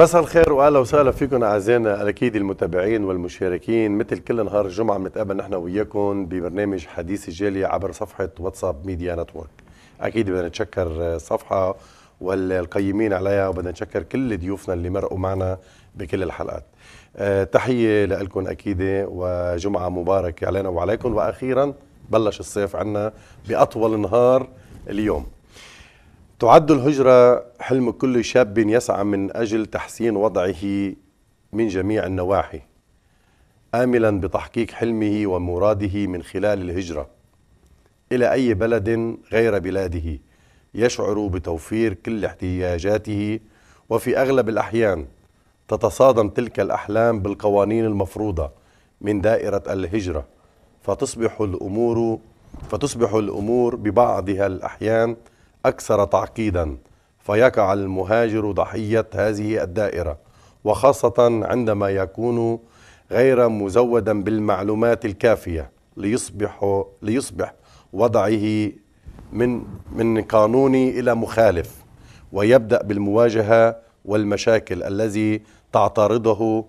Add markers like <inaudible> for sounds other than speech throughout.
مساء الخير واهلا وسهلا فيكم اعزائنا الاكيد المتابعين والمشاركين مثل كل نهار الجمعه بنتقابل نحن وياكم ببرنامج حديث الجالي عبر صفحه واتساب ميديا نتورك اكيد بدنا نتشكر الصفحه والقيمين عليها وبدنا نتشكر كل ضيوفنا اللي مرقوا معنا بكل الحلقات أه تحيه لكم اكيد وجمعه مباركه علينا وعليكم واخيرا بلش الصيف عنا باطول نهار اليوم تعد الهجرة حلم كل شاب يسعى من أجل تحسين وضعه من جميع النواحي آملا بتحقيق حلمه ومراده من خلال الهجرة إلى أي بلد غير بلاده يشعر بتوفير كل احتياجاته وفي أغلب الأحيان تتصادم تلك الأحلام بالقوانين المفروضة من دائرة الهجرة فتصبح الأمور فتصبح الأمور ببعضها الأحيان أكثر تعقيدا فيقع المهاجر ضحية هذه الدائرة وخاصة عندما يكون غير مزودا بالمعلومات الكافية ليصبح ليصبح وضعه من من قانوني إلى مخالف ويبدأ بالمواجهة والمشاكل الذي تعترضه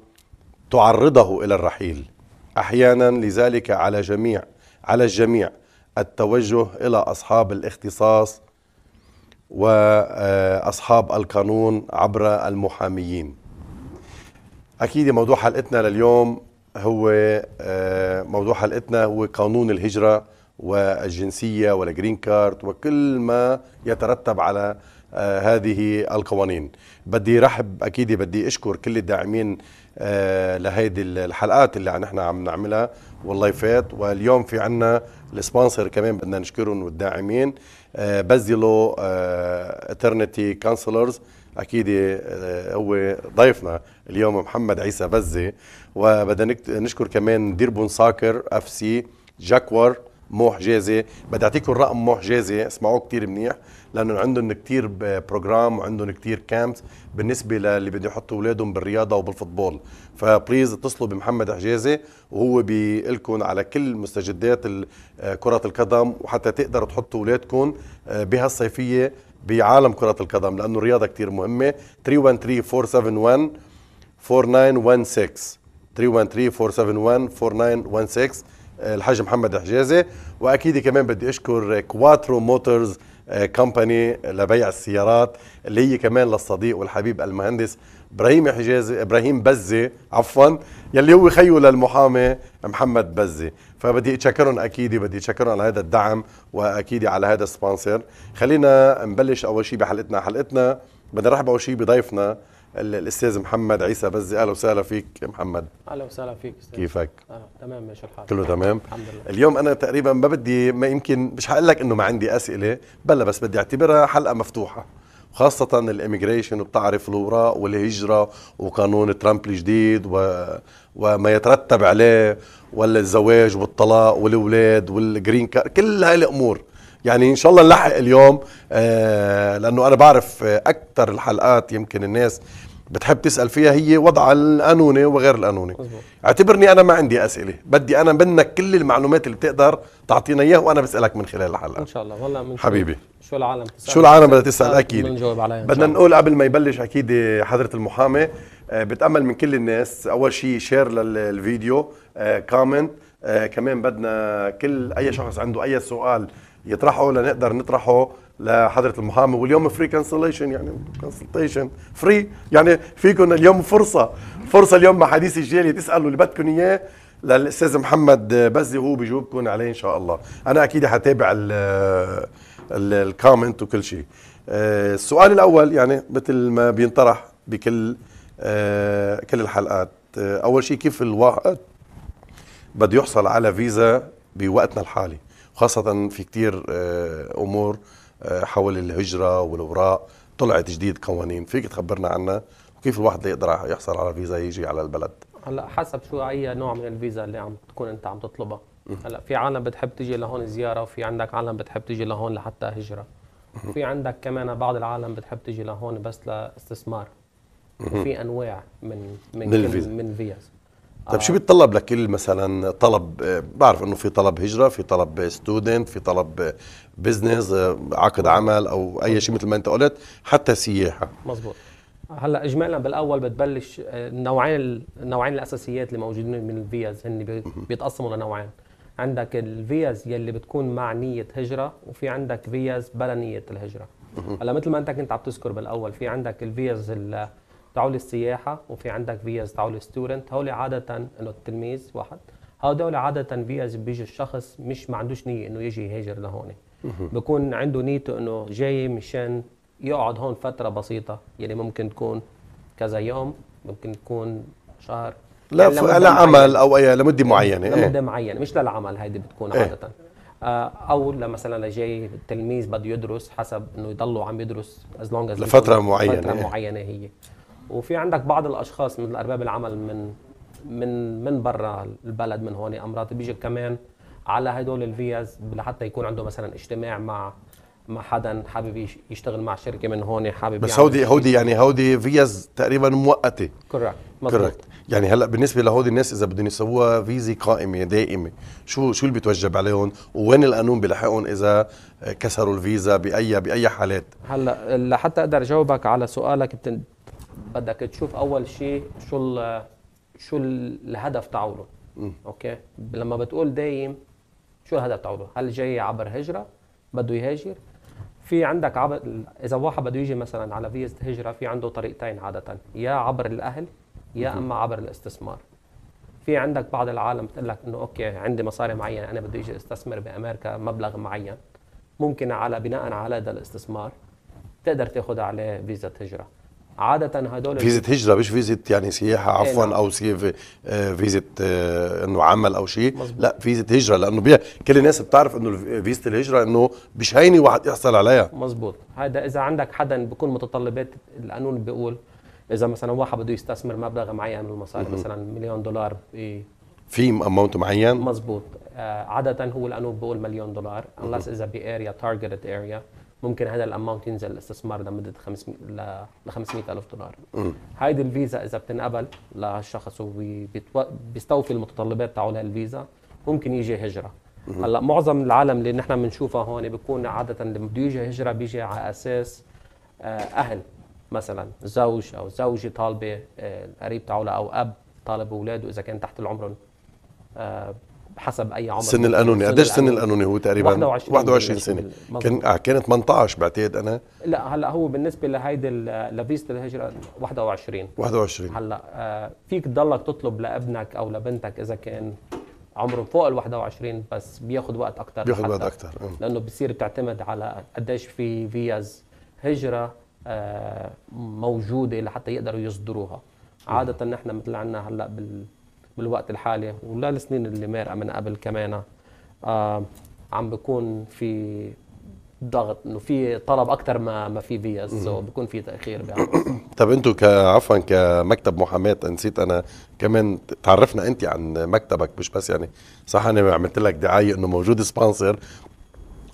تعرضه إلى الرحيل أحيانا لذلك على جميع على الجميع التوجه إلى أصحاب الاختصاص واصحاب القانون عبر المحاميين. اكيد موضوع حلقتنا لليوم هو آه، موضوع حلقتنا هو قانون الهجره والجنسيه والجرين كارد وكل ما يترتب على آه، هذه القوانين بدي رحب اكيد بدي اشكر كل الداعمين آه، لهيدي الحلقات اللي نحن عم نعملها والله فات واليوم في عنا السبونسر كمان بدنا نشكرهم والداعمين بزلو اترنتي كونسلرز اكيد آه، هو ضيفنا اليوم محمد عيسى بزي وبدنا نشكر كمان ديربون ساكر اف سي جاكور محجزه بدي اعطيكم الرقم محجزه اسمعوه كثير منيح لانه عندهم كثير بروجرام وعندهم كثير كامبس بالنسبه للي بده يحطوا اولادهم بالرياضه وبالفوتبول فبليز اتصلوا بمحمد حجازي وهو بيقلكم على كل مستجدات آه، كره القدم وحتى تقدروا تحطوا اولادكم آه، بهالصيفيه بعالم كره القدم لانه الرياضه كثير مهمه 313 471 4916 313 471 4916 الحاج محمد حجازي واكيد كمان بدي اشكر كواترو موتورز كومباني لبيع السيارات اللي هي كمان للصديق والحبيب المهندس ابراهيم حجازي ابراهيم بزه عفوا يلي هو خيو للمحامي محمد بزه فبدي اتشكرهم اكيد بدي اتشكرهم على هذا الدعم واكيد على هذا السبونسر خلينا نبلش اول شيء بحلقتنا حلقتنا بدنا نرحب اول شيء بضيفنا الاستاذ محمد عيسى بزي اهلا وسهلا فيك محمد اهلا وسهلا فيك استاذ كيفك؟ أهلا. تمام ماشي الحال كله تمام الحمد لله اليوم انا تقريبا ما بدي ما يمكن مش حقول لك انه ما عندي اسئله بلا بس بدي اعتبرها حلقه مفتوحه خاصة الاميجريشن وبتعرف الوراء والهجرة وقانون ترامب الجديد و... وما يترتب عليه ولا الزواج والطلاق والأولاد والجرين كار كل هاي الأمور يعني ان شاء الله نلحق اليوم آه، لانه انا بعرف آه، اكثر الحلقات يمكن الناس بتحب تسال فيها هي وضع القانوني وغير القانوني اعتبرني انا ما عندي اسئله بدي انا منك كل المعلومات اللي بتقدر تعطينا اياها وانا بسالك من خلال الحلقه ان شاء الله والله من حبيبي شو العالم تسأل شو العالم بدها تسال آه، اكيد بدنا نقول قبل ما يبلش اكيد حضره المحامي بتامل من كل الناس اول شيء شير للفيديو كومنت كمان بدنا كل اي شخص عنده اي سؤال يطرحه لنقدر نطرحه لحضره المحامي واليوم فري كانسليشن يعني كونسلتيشن فري يعني فيكم اليوم فرصه فرصه اليوم مع حديث الجاليه تسالوا اللي بدكم اياه للاستاذ محمد بزي هو بجاوبكم عليه ان شاء الله انا اكيد حتابع الكومنت وكل شيء آه، السؤال الاول يعني مثل ما بينطرح بكل آه، كل الحلقات آه، اول شيء كيف الواحد بده يحصل على فيزا بوقتنا الحالي خاصة في كتير آه، أمور آه، حول الهجرة والأوراق طلعت جديد قوانين فيك تخبرنا عنها وكيف الواحد يقدر يحصل على فيزا يجي على البلد هلا حسب شو اي نوع من الفيزا اللي عم تكون انت عم تطلبها هلا في عالم بتحب تيجي لهون زياره وفي عندك عالم بتحب تيجي لهون لحتى هجره في عندك كمان بعض العالم بتحب تيجي لهون بس لاستثمار وفي انواع من من من الفيزا. من فيز طيب آه. شو بيتطلب لكل مثلا طلب بعرف انه في طلب هجره في طلب ستودنت في طلب بزنس عقد عمل او اي شيء مثل ما انت قلت حتى سياحه مزبوط هلا اجمالا بالاول بتبلش النوعين آه، النوعين الاساسيات اللي موجودين من الفيز هن بيتقسموا لنوعين عندك الفيز يلي بتكون مع نيه هجره وفي عندك فيز بلا نيه الهجره هلا مثل ما انت كنت عم تذكر بالاول في عندك الفيز اللي تعول السياحة وفي عندك فيز تعول ستورنت هول عادة انه التلميذ واحد هدول عادة فيز بيجي الشخص مش ما عندوش نية انه يجي يهاجر لهون بكون عنده نيته انه جاي مشان يقعد هون فترة بسيطة يعني ممكن تكون كذا يوم ممكن تكون شهر لا يعني لعمل او اي لمده معينه إيه. لمده إيه؟ معينه مش للعمل هيدي بتكون إيه؟ عاده آه، او مثلا لجاي التلميذ بده يدرس حسب انه يضله عم يدرس از لونج از لفتره معينه فتره إيه. معينه هي وفي عندك بعض الاشخاص مثل ارباب العمل من من من برا البلد من هون امراض بيجي كمان على هدول الفيز لحتى يكون عنده مثلا اجتماع مع مع حدا حابب يشتغل مع شركه من هون حابب بس هودي هودي يعني هودي فيز تقريبا مؤقته كوركت كوريكت يعني هلا بالنسبه لهودي الناس اذا بدهم يسووها فيزا قائمه دائمه شو شو اللي بيتوجب عليهم ووين القانون بيلحقهم اذا كسروا الفيزا باي باي حالات هلا لحتى اقدر اجاوبك على سؤالك بدك تشوف اول شيء شو ال شو الهدف تاعوله اوكي لما بتقول دايم شو الهدف تاعوله هل جاي عبر هجره بده يهاجر في عندك عبر اذا واحد بده يجي مثلا على فيزا هجره في عنده طريقتين عاده يا عبر الاهل يا اما عبر الاستثمار في عندك بعض العالم بتقول لك انه اوكي عندي مصاري معينه انا بدي اجي استثمر بامريكا مبلغ معين ممكن على بناء على هذا الاستثمار تقدر تاخذ عليه فيزا هجره عاده هدول فيزة هجره مش فيزة يعني سياحه إيه، عفوا إيه او في آه، فيزة آه، انه عمل او شيء لا فيزة هجره لانه بيها كل الناس بتعرف انه فيزة الهجره انه مش هينه واحد يحصل عليها مزبوط هذا اذا عندك حدا بيكون متطلبات القانون بيقول اذا مثلا واحد بده يستثمر مبلغ معين من المصاري مثلا مليون دولار في اماونت معين مزبوط آه، عاده هو القانون بيقول مليون دولار unless اذا باريا تارجتد اريا ممكن هذا الاماونت ينزل الاستثمار لمده 500 ل 500000 دولار هيدي الفيزا اذا بتنقبل للشخص وبيستوفي المتطلبات تاعه للفيزا ممكن يجي هجره هلا معظم العالم اللي نحن بنشوفها هون بيكون عاده اللي بده يجي هجره بيجي على اساس آه، اهل مثلا زوج او زوجه طالبه القريب آه، تاعه او اب طالب اولاده اذا كان تحت العمر آه، حسب اي عمر سن القانوني قديش سن القانوني هو تقريبا 21 21 سنه كان آه، كانت 18 بعتقد انا لا هلا هو بالنسبه لهيدي لفيزة الهجره 21 21 هلا آه، فيك تضلك تطلب لابنك او لبنتك اذا كان عمره فوق ال 21 بس بياخذ وقت اكثر بياخذ وقت اكثر آه. لانه بصير بتعتمد على قديش في فيز هجره موجوده لحتى يقدروا يصدروها عاده نحن مثل عندنا هلا بال بالوقت الحالي ولا السنين اللي مارقه من قبل كمان آه عم بكون في ضغط انه في طلب اكثر ما ما في فيز سو بكون في تاخير <coughs> طب انتم عفوا كمكتب محاماه نسيت انا كمان تعرفنا انت عن مكتبك مش بس يعني صح انا عملت لك دعايه انه موجود سبونسر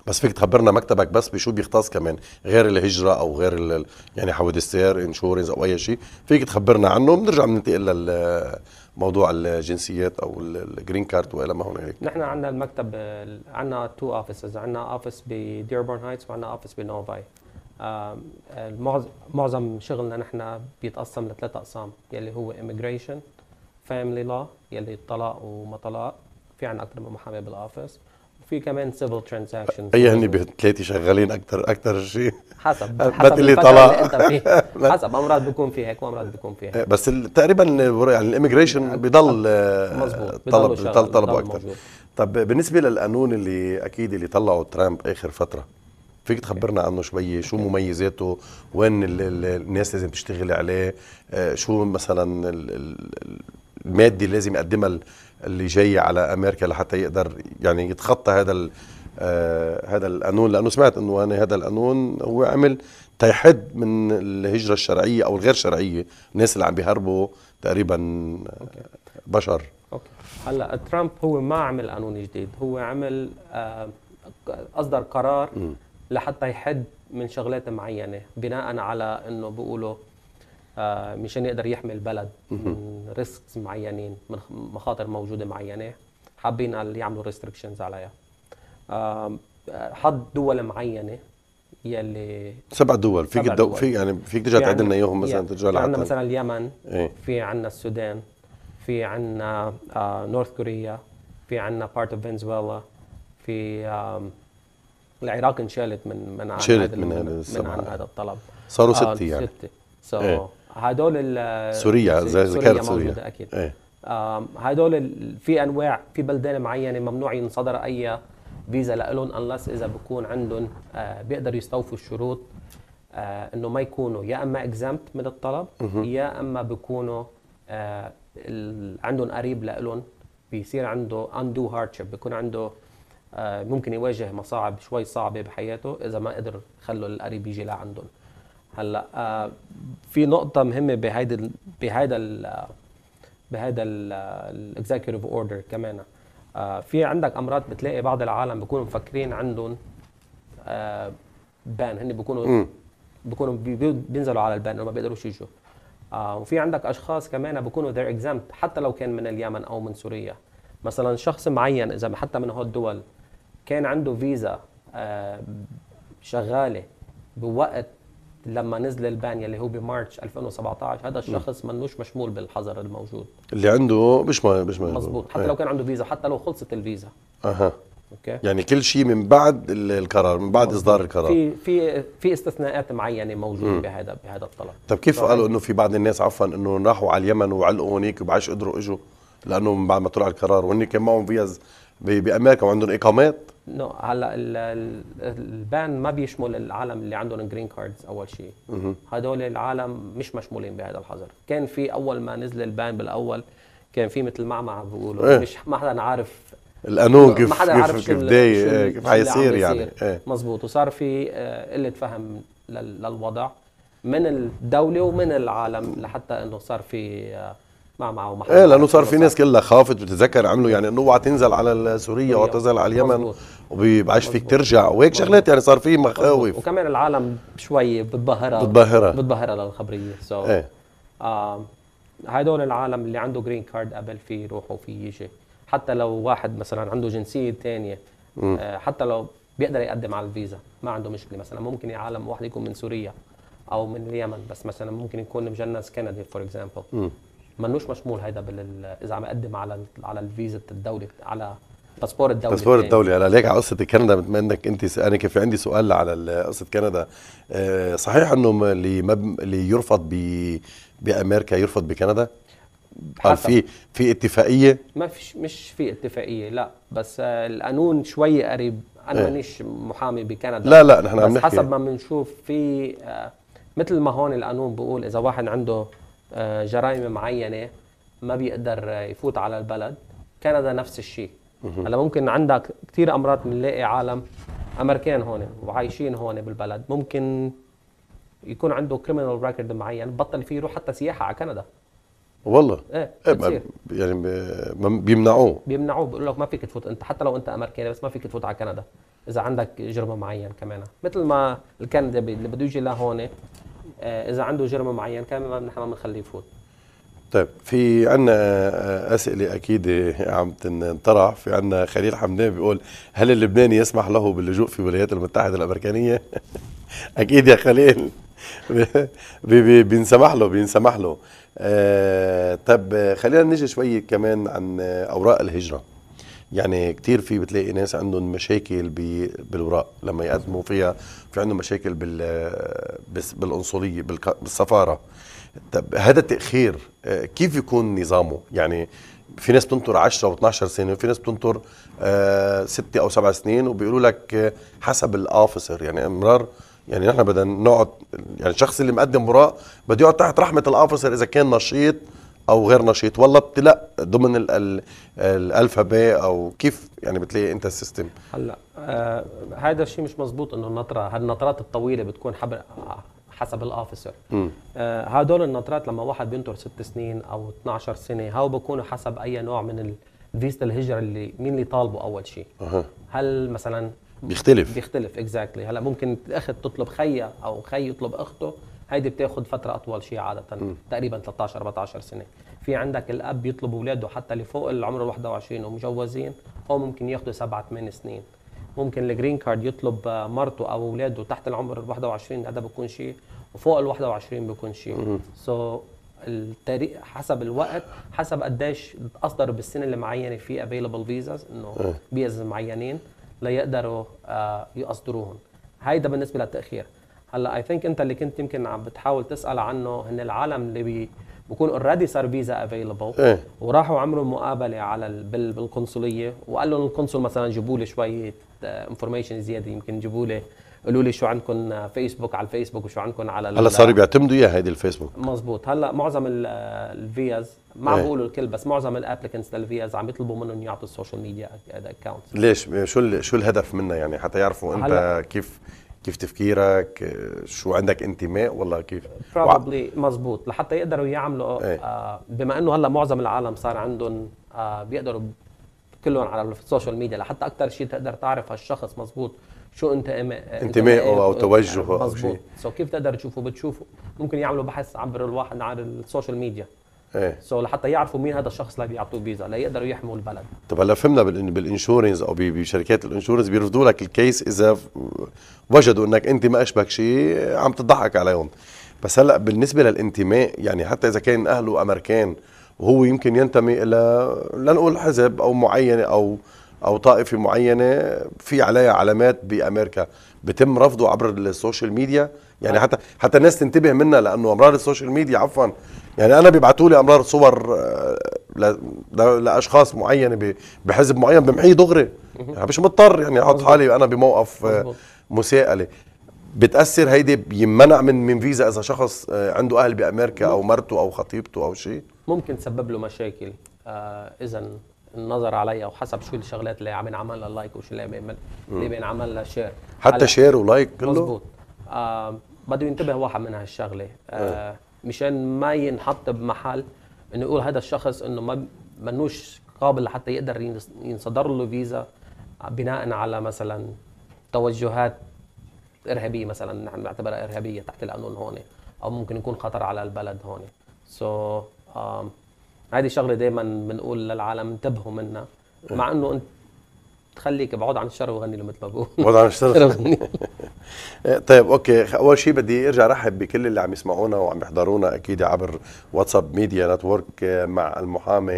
بس فيك تخبرنا مكتبك بس بشو بيختص كمان غير الهجره او غير يعني حوادث سير انشورنس او اي شيء فيك تخبرنا عنه بنرجع بننتقل لل موضوع الجنسيات او الجرين كارد والى ما هنالك نحن عندنا المكتب عندنا تو اوفيسز عندنا اوفيس بديربورن هايتس وعندنا اوفيس بنوفاي معظم شغلنا نحن بيتقسم لثلاث اقسام يلي هو immigration family law يلي الطلاق وما طلاق في عندنا اكثر من محامي بالاوفيس في كمان سيفل ترانزاكشنز هن ثلاثه شغالين اكثر اكثر شيء حسب <laughs> حسب اللي طلع <laughs> حسب امراض بيكون في هيك وامراض بيكون في هيك إيه، بس تقريبا يعني الاميجريشن آه، بضل طلب بضل طلبه اكثر طب بالنسبه للقانون اللي اكيد اللي طلعه ترامب اخر فتره فيك تخبرنا عنه شوي شو مميزاته وين الناس لازم تشتغل عليه آه، شو مثلا الماده اللي لازم يقدمها اللي جاي على امريكا لحتى يقدر يعني يتخطى هذا آه هذا القانون لانه سمعت انه أنا يعني هذا القانون هو عمل تيحد من الهجره الشرعيه او الغير شرعيه الناس اللي عم بيهربوا تقريبا أوكي. آه، بشر اوكي هلا ترامب هو ما عمل قانون جديد هو عمل آه اصدر قرار م. لحتى يحد من شغلات معينه بناء على انه بيقولوا آه، مشان يقدر يحمي البلد من ريسكس معينين من مخاطر موجوده معينه حابين يعملوا ريستريكشنز عليها آه، حد دول معينه يلي سبع دول فيك سبع في يعني فيك ترجع تعد لنا اياهم مثلا ترجع في عندنا مثلا اليمن ايه؟ في عندنا السودان في عندنا نورث آه، كوريا في عندنا بارت اوف فنزويلا في العراق انشالت من من عن من, من, من, عن هذا الطلب صاروا ستة يعني ستة صاروا ايه؟ هدول سوريا زي ذكرت سوريا, سوريا. اكيد ايه؟ هدول في انواع في بلدان معينه ممنوع ينصدر اي فيزا لهم انلس اذا بكون عندهم آه، بيقدروا يستوفوا الشروط آه، انه ما يكونوا يا اما اكزامت من الطلب يا اما بكونوا آه، عندهم قريب لهم بيصير عنده اندو هاردشيب بيكون عنده ممكن يواجه مصاعب شوي صعبه بحياته اذا ما قدر خلوا القريب يجي لعندهم هلا آه في نقطة مهمة بهيدا بهيدا بهيدا الاكزيكتيف اوردر كمان آه في عندك امراض بتلاقي بعض العالم بيكونوا مفكرين عندهم آه بان هن بيكونوا بيكونوا بينزلوا على البان وما بيقدروش يجوا آه وفي عندك اشخاص كمان بيكونوا ذير اكزامت حتى لو كان من اليمن او من سوريا مثلا شخص معين اذا حتى من هول الدول كان عنده فيزا آه، شغاله بوقت لما نزل البان اللي هو بمارتش 2017 هذا الشخص منوش مشمول بالحظر الموجود اللي عنده مش ما مش مضبوط حتى إيه. لو كان عنده فيزا حتى لو خلصت الفيزا اها اوكي يعني كل شيء من بعد القرار من بعد اصدار القرار في في في استثناءات معينه موجوده بهذا بهذا الطلب طب كيف قالوا انه في بعض الناس عفوا انه راحوا على اليمن وعلقوا هونيك وبعدش قدروا اجوا لانه من بعد ما طلع القرار وهن كان معهم فيز بامريكا وعندهم اقامات نو هلا البان ما بيشمل العالم اللي عندهم جرين كاردز اول شيء هدول العالم مش مشمولين بهذا الحظر كان في اول ما نزل البان بالاول كان في مثل معمعة بيقولوا إيه؟ مش ما حدا عارف القانون كيف ما حدا عارف كيف, إيه، كيف كيف حيصير يعني إيه؟ مزبوط وصار في قلة فهم للوضع من الدولة ومن العالم لحتى انه صار في آه، مع مع ايه لانه صار في ناس كلها خافت بتتذكر عملوا يعني انه اوعى تنزل على سوريا تنزل على اليمن وبيبعش فيك ترجع وهيك شغلات يعني صار في مخاوف وكمان العالم شوي بتبهرها بتبهرها بتبهرها للخبريه سو so ايه آه هدول العالم اللي عنده جرين كارد قبل فيه يروح وفيه يجي حتى لو واحد مثلا عنده جنسيه ثانيه آه حتى لو بيقدر يقدم على الفيزا ما عنده مشكله مثلا ممكن عالم واحد يكون من سوريا او من اليمن بس مثلا ممكن يكون مجنس كندي فور اكزامبل ملوش مشمول هيدا بال اذا عم اقدم على على الفيزا الدوله على باسبور الدولي باسبور الدولي هلا ليك على قصه كندا بما انك انت انا كان في عندي سؤال على قصه كندا آه، صحيح انه اللي اللي يرفض ب... بامريكا يرفض بكندا؟ هل في في اتفاقيه؟ ما فيش مش في اتفاقيه لا بس القانون شوي قريب انا ايه؟ مانيش محامي بكندا لا لا نحن عم نحكي حسب ما بنشوف في آه، مثل ما هون القانون بيقول اذا واحد عنده آه، جرائم معينه ما بيقدر يفوت على البلد كندا نفس الشيء هلا ممكن عندك كثير امراض بنلاقي عالم امريكان هون وعايشين هون بالبلد ممكن يكون عنده كريمنال ريكورد معين بطل فيه يروح حتى سياحه على كندا والله ايه, إيه يعني بيمنعوه بيمنعوه بيقول لك ما فيك تفوت انت حتى لو انت امريكاني بس ما فيك تفوت على كندا اذا عندك جرم معين كمان مثل ما الكندي اللي بده يجي لهون آه، اذا عنده جرم معين كمان نحن ما بنخليه يفوت طيب في عنا آه، اسئله اكيد آه، عم تنطرح في عنا خليل حمدان بيقول هل اللبناني يسمح له باللجوء في الولايات المتحده الامريكانيه؟ <laughs> اكيد يا خليل <laughs> بينسمح له بينسمح له آه طب خلينا نجي شوي كمان عن اوراق الهجره يعني كتير في بتلاقي ناس عندهم مشاكل بالوراق لما يقدموا فيها في عندهم مشاكل بال بالقنصليه بالسفاره طب هذا التاخير آه، كيف يكون نظامه يعني في ناس بتنطر 10 و12 سنه وفي ناس بتنطر آه، ستة او سبع سنين وبيقولوا لك حسب الاوفيسر يعني امرار يعني نحن بدنا نقعد يعني الشخص اللي مقدم وراء بده يقعد تحت رحمه الاوفيسر اذا كان نشيط او غير نشيط ولا لا ضمن الالفابي او كيف يعني بتلاقي انت السيستم هلا آه هذا الشيء مش مزبوط انه النطره هالنطرات الطويله بتكون حبل حسب الاوفيسر آه هدول النطرات لما واحد بينطر ست سنين او 12 سنه هاو بكونوا حسب اي نوع من فيزا الهجره اللي مين اللي طالبه اول شيء أه. هل مثلا بيختلف بيختلف اكزاكتلي exactly. هلا ممكن اخت تطلب خيها او خي يطلب اخته هيدي بتاخذ فتره اطول شيء عاده تقريبا 13 14 سنه في عندك الاب يطلب اولاده حتى اللي فوق العمر ال 21 ومجوزين هو ممكن ياخذوا 7 8 سنين ممكن الجرين كارد يطلب مرته او اولاده تحت العمر ال 21 هذا بكون شيء وفوق ال 21 بكون شيء سو so التاريخ حسب الوقت حسب قديش اصدروا بالسنه اللي معينه في افيلبل فيزاز انه فيز إيه. معينين ليقدروا آه، يقصدروهم هيدا بالنسبه للتاخير هلا اي ثينك انت اللي كنت يمكن عم بتحاول تسال عنه هن العالم اللي بي بكون اوريدي صار فيزا افيلبل وراحوا عملوا مقابله على بالقنصليه وقال لهم القنصل مثلا جيبوا لي شويه آه، انفورميشن زياده يمكن جيبوا لي قولوا لي شو عندكم فيسبوك آه، على الفيسبوك وشو عندكم على هلا صاروا بيعتمدوا اياها هيدي الفيسبوك مزبوط هلا معظم الفيز آه، ما عم إيه. بقولوا الكل بس معظم الابلكنتس للفيز عم يطلبوا منهم يعطوا السوشيال ميديا اكونت ليش شو شو الهدف منها يعني حتى يعرفوا انت كيف كيف تفكيرك آه، شو عندك انتماء ولا كيف بروبلي وع... مزبوط لحتى يقدروا يعملوا ايه. آه بما انه هلا معظم العالم صار عندهم آه بيقدروا كلهم على السوشيال ميديا لحتى اكثر شيء تقدر تعرف هالشخص مزبوط شو انت انتمائه او إيه، توجهه او شيء سو كيف تقدر تشوفه بتشوفه ممكن يعملوا بحث عبر الواحد على السوشيال ميديا ايه سو so لحتى يعرفوا مين هذا الشخص اللي بيعطوه فيزا ليقدروا يحموا البلد طب هلا فهمنا بالانشورنس او بشركات الانشورنس بيرفضوا لك الكيس اذا وجدوا انك انت ما اشبك شيء عم تضحك عليهم بس هلا بالنسبه للانتماء يعني حتى اذا كان اهله امريكان وهو يمكن ينتمي الى لنقول حزب او معينه او او طائفه معينه في عليها علامات بامريكا بتم رفضه عبر السوشيال ميديا يعني حتى حتى الناس تنتبه منها لانه امرار السوشيال ميديا عفوا يعني انا بيبعتوا لي امرار صور آه، لاشخاص معينه بحزب معين بمحيه دغري يعني مش مضطر يعني احط حالي انا بموقف آه، مساءله بتاثر هيدي بيمنع من من فيزا اذا شخص آه، عنده اهل بامريكا او مرته او خطيبته او شيء ممكن تسبب له مشاكل آه اذا النظر عليها وحسب شو الشغلات اللي عم ينعمل لها لايك وشو اللي عم اللي بينعمل لها شير حتى شير ولايك كله مزبوط آه بده ينتبه واحد من هالشغله آه إيه. مشان ما ينحط بمحل انه يقول هذا الشخص انه ما منوش قابل لحتى يقدر ينصدر له فيزا بناء على مثلا توجهات ارهابيه مثلا نحن بنعتبرها ارهابيه تحت القانون هون او ممكن يكون خطر على البلد هون سو so, هذه شغله دائما بنقول للعالم انتبهوا منها مع انه انت تخليك بعد عن الشر وغني لما بقول بعد عن الشر <laughs> <laughs> إيه، طيب اوكي اول شيء بدي ارجع ارحب بكل اللي عم يسمعونا وعم يحضرونا اكيد عبر واتساب ميديا نتورك إيه، مع المحامي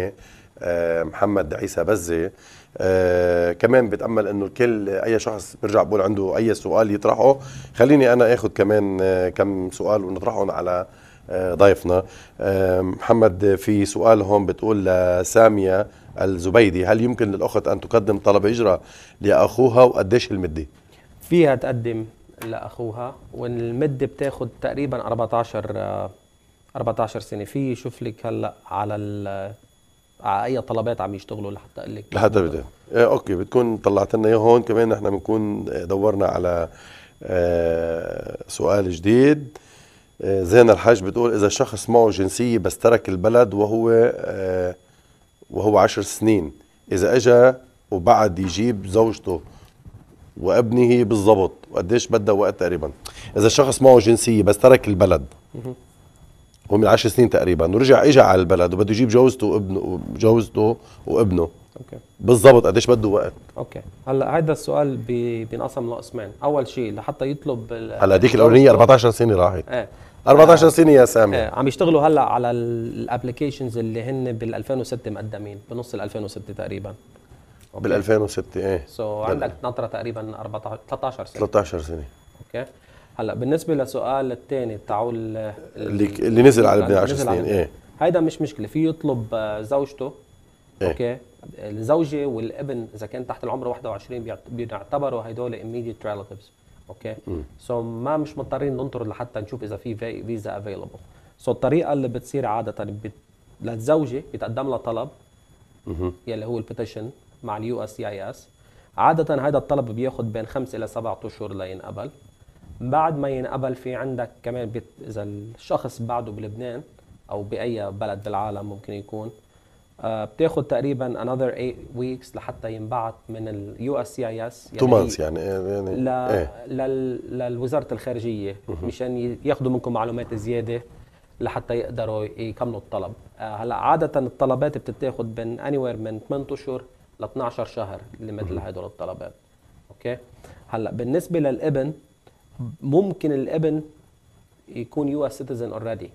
إيه، محمد عيسى بزه آه كمان بتامل انه الكل اي شخص برجع بقول عنده اي سؤال يطرحه خليني انا اخذ كمان آه كم سؤال ونطرحهم على آه ضيفنا آه محمد في سؤال هون بتقول لساميه الزبيدي هل يمكن للأخت أن تقدم طلب هجرة لأخوها وقديش المدة؟ فيها تقدم لأخوها والمدة بتاخد تقريبا 14 14 سنة في شوف لك هلأ على على اي طلبات عم يشتغلوا لحتى اقول لك لحتى بدأ. إيه اوكي بتكون طلعت لنا اياه هون كمان نحن بنكون إيه، دورنا على إيه، سؤال جديد إيه، زين الحاج بتقول اذا شخص معه جنسيه بس ترك البلد وهو آه وهو عشر سنين إذا أجا وبعد يجيب زوجته وابنه بالضبط وقديش بدها وقت تقريبا إذا شخص معه جنسية بس ترك البلد هو من عشر سنين تقريبا ورجع اجا على البلد وبده يجيب جوزته وابنه جوزته وابنه اوكي بالضبط قديش بده وقت اوكي هلا هيدا السؤال بينقسم لقسمين اول شيء لحتى يطلب هلا هديك الاولانيه 14 سنه راحت ايه 14 سنه يا سامي آه، عم يشتغلوا هلا على الابلكيشنز اللي هن بال 2006 مقدمين بنص ال 2006 تقريبا بال 2006 ايه سو so عندك نطره تقريبا 14 13 سنه 13 سنه اوكي هلا بالنسبه للسؤال الثاني تاعو اللي اللي نزل على ابن 10 سنين ايه هيدا مش مشكله فيه يطلب آه، زوجته إيه؟ اوكي الزوجه والابن اذا كان تحت العمر 21 بيعتبروا هدول immediate relatives اوكي سو mm. so ما مش مضطرين ننطر لحتى نشوف اذا في فيزا افيلبل سو so الطريقه اللي بتصير عاده بت... للزوجه بتقدم لها طلب يلي هو البيتيشن مع اليو اس سي اي اس عاده هذا الطلب بياخذ بين خمس الى سبعة اشهر لينقبل بعد ما ينقبل في عندك كمان بت... اذا الشخص بعده بلبنان او باي بلد بالعالم ممكن يكون آه، بتاخذ تقريبا another 8 ويكس لحتى ينبعث من اليو اس سي اي اس تو يعني يعني, إيه، يعني ل... إيه؟ لل... للوزاره الخارجيه مشان ياخذوا منكم معلومات زياده لحتى يقدروا يكملوا الطلب آه، هلا عاده الطلبات بتتاخد بين اني وير من 8 اشهر ل 12 شهر لمثل هدول الطلبات اوكي هلا بالنسبه للابن ممكن الابن يكون يو اس سيتيزن اوريدي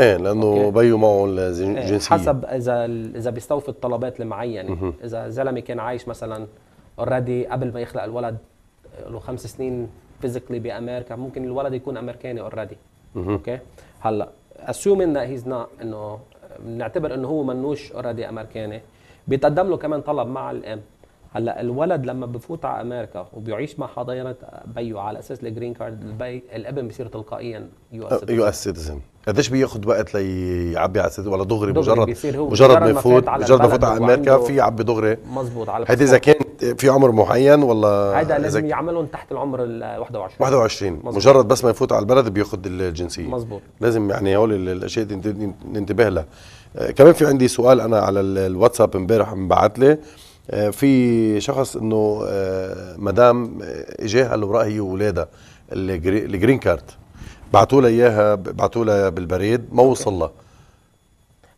ايه لانه بيو معه الجنسيه إيه، حسب اذا اذا بيستوفي الطلبات المعينه اذا زلمه كان عايش مثلا اوريدي قبل ما يخلق الولد له خمس سنين فيزيكلي بامريكا ممكن الولد يكون امريكاني اوريدي اوكي هلا assuming that he's not انه بنعتبر انه هو منوش اوريدي امريكاني بيتقدم له كمان طلب مع الام هلا الولد لما بفوت على امريكا وبيعيش مع حضانه بيو على اساس الجرين كارد البي الابن بصير تلقائيا يو اس يو اس سيتيزن قديش بياخذ وقت ليعبي على السد ولا دغري, دغري مجرد هو مجرد ما يفوت مجرد ما يفوت على امريكا في يعبي دغري مزبوط على هيدي اذا كان في عمر معين ولا هذا لازم يعملهم تحت العمر ال 21 21 مزبوط. مجرد بس ما يفوت على البلد بياخذ الجنسيه مزبوط لازم يعني هول الاشياء ننتبه لها آه، كمان في عندي سؤال انا على الواتساب امبارح مبعث لي آه، في شخص انه آه، مدام اجاها الاوراق هي واولادها الجرين كارد بعثوا لها اياها بعثوا لها بالبريد ما وصل لها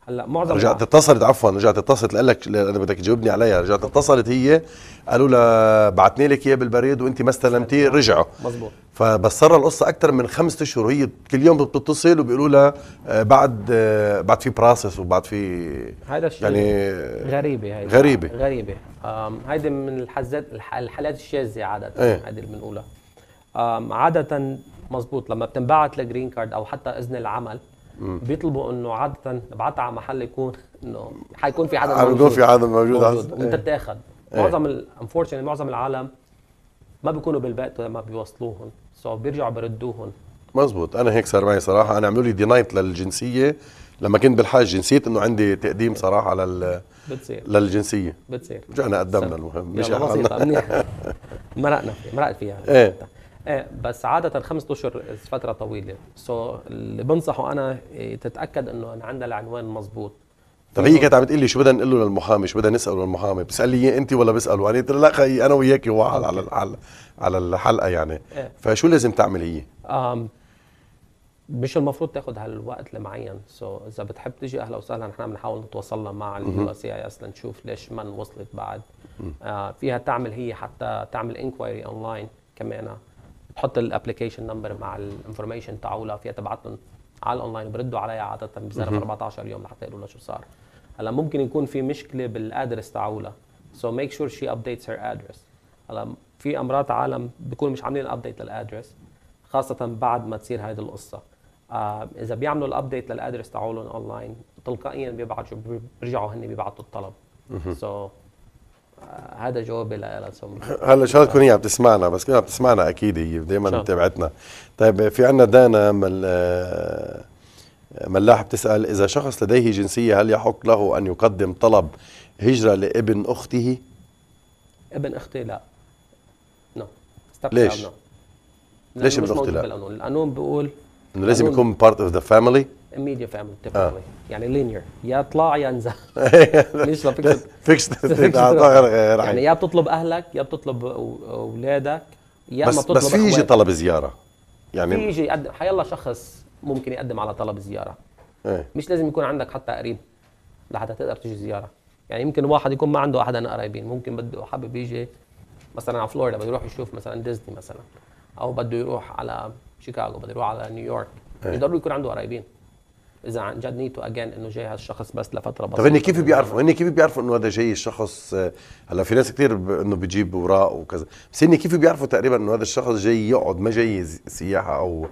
هلا معظم رجعت اتصلت عفوا رجعت اتصلت قال لك انا بدك تجاوبني عليها رجعت اتصلت هي قالوا لها بعثني لك اياه بالبريد وانت ما استلمتيه رجعوا مزبوط فبس صار القصه اكثر من خمسة اشهر وهي كل يوم بتتصل وبيقولوا لها آه، بعد آه، بعد في براسس وبعد في هذا الشيء يعني غريبه هيدا غريبه غريبه هيدي من الحالات الشاذه عاده ايه؟ هيدي اللي بنقولها عاده مزبوط لما بتنبعت لجرين كارد او حتى اذن العمل مم. بيطلبوا انه عاده نبعتها على محل يكون انه حيكون في عدد موجود في عدد موجود, موجود. إيه. وانت بتاخذ ايه. معظم انفورشن معظم العالم ما بيكونوا بالبيت لما بيوصلوهم سو so بيرجعوا بردوهم مزبوط انا هيك صار معي صراحه انا عملوا لي دينايت للجنسيه لما كنت بالحج نسيت انه عندي تقديم صراحه لل بتصير للجنسيه بتصير رجعنا قدمنا المهم مش منيح <laughs> مرقنا فيها إيه. مرقت فيها ايه ايه بس عاده خمسة اشهر فتره طويله سو so اللي بنصحه انا إيه، تتاكد انه عندها العنوان مظبوط طيب هي كانت عم بتقول لي شو بدنا نقول له للمحامي شو بدنا نساله للمحامي بتسال لي انت ولا بساله انا قلت لا خي انا وياك واحد على على على الحلقه يعني إيه. فشو لازم تعمل هي مش المفروض تاخذ هالوقت المعين سو so, اذا بتحب تجي اهلا وسهلا نحن بنحاول نتواصل مع اليو اس اي اس لنشوف ليش ما وصلت بعد آه فيها تعمل هي حتى تعمل انكوايري اونلاين كمان بتحط الابلكيشن نمبر مع الانفورميشن تاعولها فيها تبعتهم على الاونلاين بردوا عليا عاده بظرف 14 يوم لحتى يقولوا لها شو صار هلا ممكن يكون في مشكله بالادرس تاعولها سو ميك شور شي ابديتس هير ادرس هلا في امراض عالم بيكونوا مش عاملين ابديت للادرس خاصه بعد ما تصير هذه القصه آه اذا بيعملوا الابديت للادرس تاعولهم اونلاين تلقائيا بيبعتوا بيرجعوا هن بيبعتوا الطلب سو so هذا جوابي لسمو هلا شو تكون هي عم تسمعنا بس كلها عم تسمعنا اكيد هي دائما متابعتنا طيب في عندنا دانا مل آه، ملاح بتسال اذا شخص لديه جنسيه هل يحق له ان يقدم طلب هجره لابن اخته؟ ابن اختي لا نو ليش؟ ليش ابن اختي لا؟ القانون بيقول انه لازم يكون بارت اوف ذا فاميلي ميديا فاميلي تبقى يعني لينير يا اطلع يا انزل مش <laughs> أيوة. فيكس <laughs> آه، يعني يا بتطلب اهلك يا بتطلب اولادك يا بس اما بتطلب بس في يجي طلب زياره يعني في يجي يقدم حيلا شخص ممكن يقدم على طلب زياره ايه؟ مش لازم يكون عندك حتى قريب لحتى تقدر تيجي زياره يعني يمكن واحد يكون ما عنده احد قرايبين ممكن بده حابب يجي مثلا على فلوريدا بده يروح يشوف مثلا ديزني مثلا او بده يروح على شيكاغو بده يروح على نيويورك مش إيه. ضروري يكون عنده قرايبين اذا عن جد نيته اجين انه جاي هالشخص بس لفتره بسيطه طيب هن كيف بيعرفوا هن كيف بيعرفوا انه هذا جاي الشخص آه، هلا في ناس كثير ب... انه بجيب اوراق وكذا بس هن كيف بيعرفوا تقريبا انه هذا الشخص جاي يقعد ما جاي سياحه او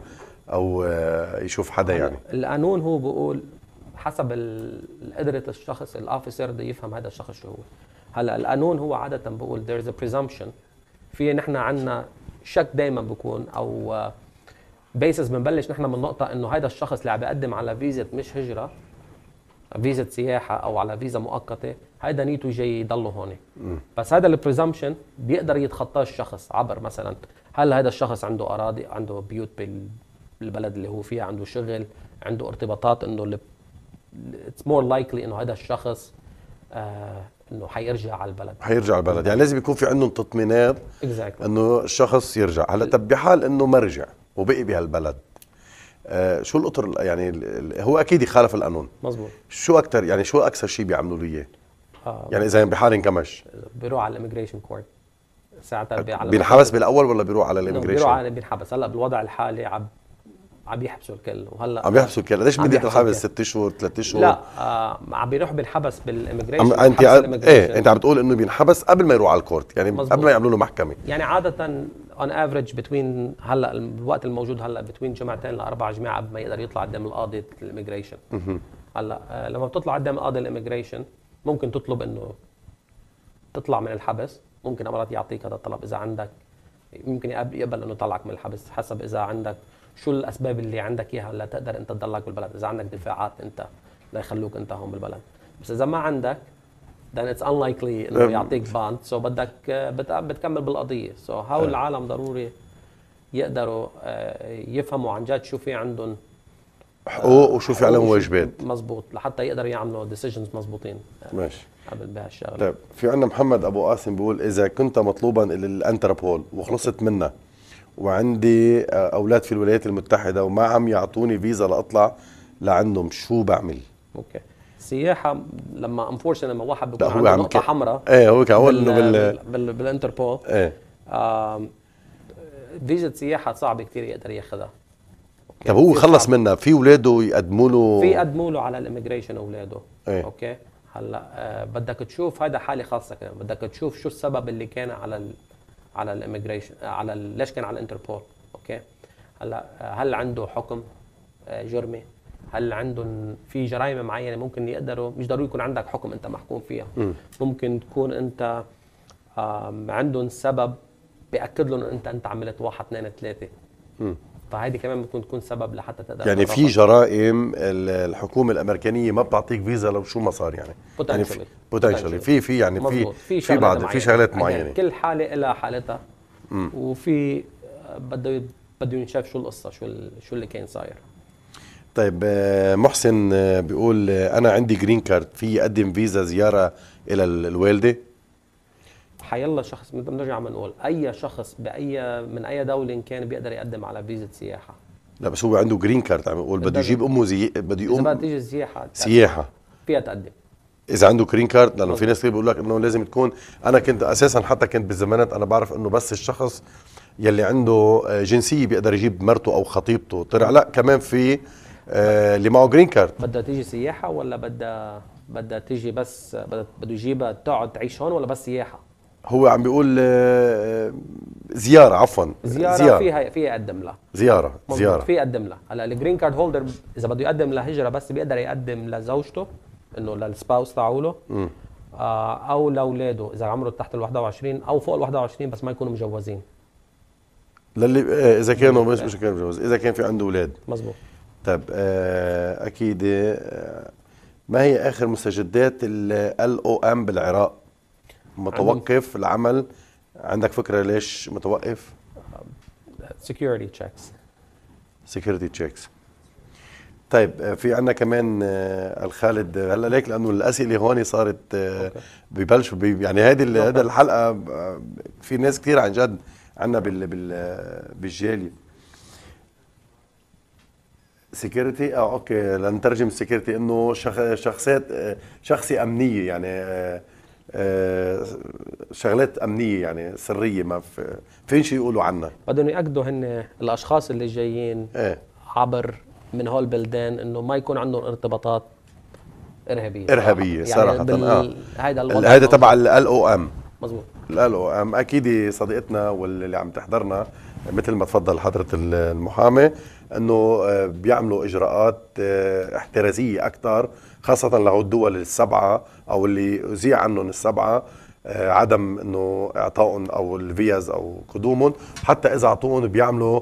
او آه، يشوف حدا يعني القانون هو بقول حسب قدره الشخص الاوفيسر بده يفهم هذا الشخص شو هو هلا القانون هو عاده بقول there is a presumption في نحن عندنا شك دائما بكون او آه، بيسز بنبلش نحن من نقطه انه هذا الشخص اللي عم بيقدم على فيزا مش هجره فيزا سياحه او على فيزا مؤقته هيدا نيته جاي يضله هون بس هذا البريزامبشن بيقدر يتخطاه الشخص عبر مثلا هل هذا الشخص عنده اراضي عنده بيوت بالبلد اللي هو فيها عنده شغل عنده ارتباطات انه اتس مور لايكلي انه هذا الشخص آه انه حيرجع على البلد حيرجع على البلد يعني لازم يكون في عندهم تطمينات exactly. انه الشخص يرجع هلا طب بحال انه ما رجع وبقي بهالبلد آه شو القطر يعني هو اكيد يخالف القانون مزبوط شو اكثر يعني شو اكثر شيء بيعملوا له اياه؟ آه، يعني اذا بحال انكمش بيروح على الاميجريشن كورت ساعتها بينحبس بالاول ولا بيروح على الاميجريشن؟ بيروح على بينحبس هلا بالوضع الحالي عم عم يحبسوا الكل وهلا عم يحبسوا الكل ليش بدك الحبس ست اشهر ثلاث اشهر؟ لا آه عم بيروح بينحبس بالاميجريشن انت ايه انت عم بتقول انه بينحبس قبل ما يروح على الكورت يعني مزبوط. قبل ما يعملوا له محكمه يعني عاده اون افريج بتوين هلا الوقت الموجود هلا بتوين جمعتين لاربع جماعة قبل ما يقدر يطلع قدام القاضي الاميجريشن هلا آه، لما بتطلع قدام القاضي الاميجريشن ممكن تطلب انه تطلع من الحبس ممكن امرات يعطيك هذا الطلب اذا عندك ممكن يقبل انه يطلعك من الحبس حسب اذا عندك شو الاسباب اللي عندك اياها لا تقدر انت تضلك بالبلد اذا عندك دفاعات انت لا يخلوك انت هون بالبلد بس اذا ما عندك then it's unlikely انه يعطيك باند سو بدك آه، بتكمل بالقضيه سو so هاو آه. العالم ضروري يقدروا آه، يفهموا عن جد شو في عندهم حقوق وشو في عليهم واجبات مزبوط لحتى يقدروا يعملوا ديسيجنز مزبوطين ماشي قبل بهالشغله طيب في عندنا محمد ابو قاسم بيقول اذا كنت مطلوبا للانتربول وخلصت منه وعندي اولاد في الولايات المتحده وما عم يعطوني فيزا لاطلع لعندهم شو بعمل؟ اوكي السياحه لما انفورشن لما واحد بيكون عنده عم نقطه حمراء ايه هو كان بال... بال... بال... بالانتربول ايه فيزا سياحه صعب كثير يقدر ياخذها طب هو خلص منها في اولاده يقدموا له في يقدموا له على الاميجريشن اولاده ايه اوكي هلا آه بدك تشوف هذا حاله خاصه كمان بدك تشوف شو السبب اللي كان على ال... على الاميجريشن على ال... ليش كان على الانتربول اوكي هلا آه، هل عنده حكم آه، جرمي هل عندهم في جرائم معينه ممكن يقدروا مش ضروري يكون عندك حكم انت محكوم فيها م. ممكن تكون انت عندهم سبب بياكد لهم انت انت عملت واحد اثنين ثلاثه فهيدي كمان ممكن تكون سبب لحتى تقدر يعني في جرائم الحكومه الامريكانيه ما بتعطيك فيزا لو شو ما صار يعني بوتنشلي يعني بوتنشلي في في يعني في في بعض في شغلات معينه يعني كل حاله لها حالتها وفي آه، بده بده ينشاف شو القصه شو شو اللي كان صاير طيب آه، محسن آه، بيقول آه، انا عندي جرين كارد في اقدم فيزا زياره الى الوالده حيلا شخص بنرجع بنقول اي شخص باي من اي دوله كان بيقدر يقدم على فيزا سياحه لا بس هو عنده جرين كارد عم يقول بده يجيب امه زي بده يقوم بدها تيجي سياحه سياحه فيها تقدم اذا عنده جرين كارد لانه في ناس كثير بيقول لك انه لازم تكون انا كنت اساسا حتى كنت بالزمانات انا بعرف انه بس الشخص يلي عنده جنسيه بيقدر يجيب مرته او خطيبته طلع لا كمان في اللي آه، معه جرين كارد بدها تيجي سياحه ولا بدها بدها تيجي بس بده يجيبها تقعد تعيش هون ولا بس سياحه هو عم بيقول آه، زياره عفوا زياره, زيارة. فيها فيها يقدم لها زياره زياره في يقدم لها هلا الجرين كارد هولدر اذا بده يقدم لهجره بس بيقدر يقدم لزوجته انه للسباوس تاعوله آه، او لاولاده اذا عمره تحت ال 21 او فوق ال 21 بس ما يكونوا مجوزين للي اذا كانوا مش مش كانوا مجوز اذا كان في عنده اولاد مزبوط طيب آه، اكيد آه، ما هي اخر مستجدات ال او ام بالعراق متوقف العمل عندك فكره ليش متوقف سكيورتي تشيكس سكيورتي تشيكس طيب آه، في عندنا كمان الخالد هلا ليك لانه الاسئله هون صارت ببلشوا يعني هذه هذا الحلقه في ناس كثير عن جد عندنا بال بالجاليه سكيورتي اه اوكي لنترجم سكيورتي انه شخ... شخصيات آه، شخصي امنيه يعني آه، آه، شغلات امنيه يعني سريه ما في فين شيء يقولوا عنها بدهم ياكدوا هن الاشخاص اللي جايين ايه؟ عبر من هول بلدان انه ما يكون عندهم ارتباطات ارهابيه ارهابيه يعني صراحه بال... اه هيدا هيدا تبع ال او ام مزبوط ال او ام اكيد صديقتنا واللي عم تحضرنا مثل ما تفضل حضره المحامي انه آه، بيعملوا اجراءات آه، احترازيه اكثر خاصه الدول السبعه او اللي زيع عنهم السبعه آه، عدم انه اعطائهم او الفيز او قدومهم حتى اذا اعطوهم بيعملوا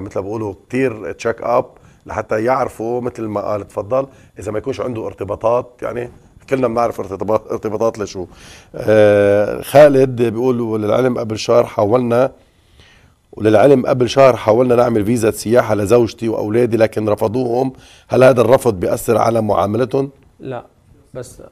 مثل بقولوا كثير تشيك اب لحتى يعرفوا مثل ما قال تفضل اذا ما يكونش عنده ارتباطات يعني كلنا بنعرف ارتباطات لشو خالد بيقول وللعلم قبل شهر حاولنا وللعلم قبل شهر حاولنا نعمل فيزا سياحه لزوجتي واولادي لكن رفضوهم هل هذا الرفض بياثر على معاملتهم لا بس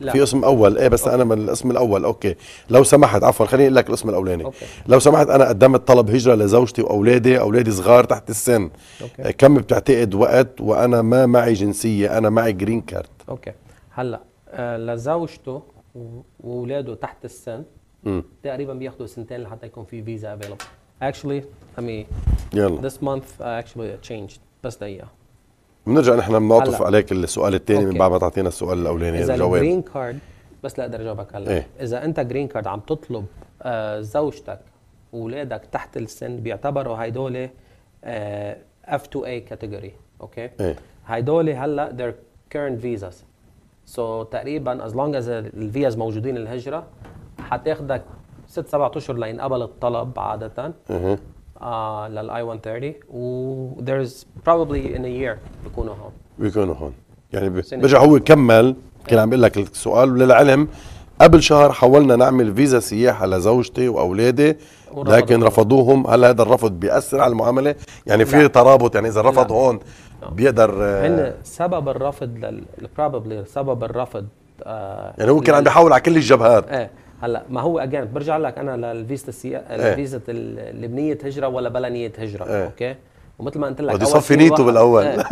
لا. في اسم اول ايه بس أوكي. انا من الاسم الاول اوكي لو سمحت عفوا خليني اقول لك الاسم الاولاني أوكي. لو سمحت انا قدمت طلب هجره لزوجتي واولادي اولادي صغار تحت السن أوكي. آه، كم بتعتقد وقت وانا ما معي جنسيه انا معي جرين كارد اوكي هلا آه لزوجته واولاده تحت السن م. تقريبا بياخذوا سنتين لحتى يكون في فيزا افيلبل actually I mean يلا this month I uh, actually changed بس دقيقة بنرجع نحن بنعطف عليك السؤال الثاني من بعد ما تعطينا السؤال الاولاني اذا الجرين كارد بس لا اقدر اجاوبك هلا إيه؟ اذا انت جرين كارد عم تطلب آه زوجتك واولادك تحت السن بيعتبروا هيدول اف آه، f F2A كاتيجوري اوكي إيه؟ هيدول هلا their current visas سو so, تقريبا as long as الفيز موجودين الهجره حتاخدك ست سبع اشهر لينقبل الطلب عاده اها للاي 130 و there's probably in a year بيكونوا هون بيكونوا هون يعني برجع هو كمل كان عم بقول لك السؤال وللعلم قبل شهر حاولنا نعمل فيزا سياحه لزوجتي واولادي لكن رفضوهم هل هذا الرفض بياثر على المعامله يعني في ترابط يعني اذا رفض لا. هون بيقدر آه، هن سبب الرفض لل... سبب الرفض آه يعني هو كان عم بيحاول على كل الجبهات ايه هلا ما هو اجين برجع لك انا للفيزا السي... إيه. الفيزا اللبنيه هجره ولا بلنيه هجره ايه. اوكي ومثل ما قلت لك بده يصفي نيته بالاول إيه.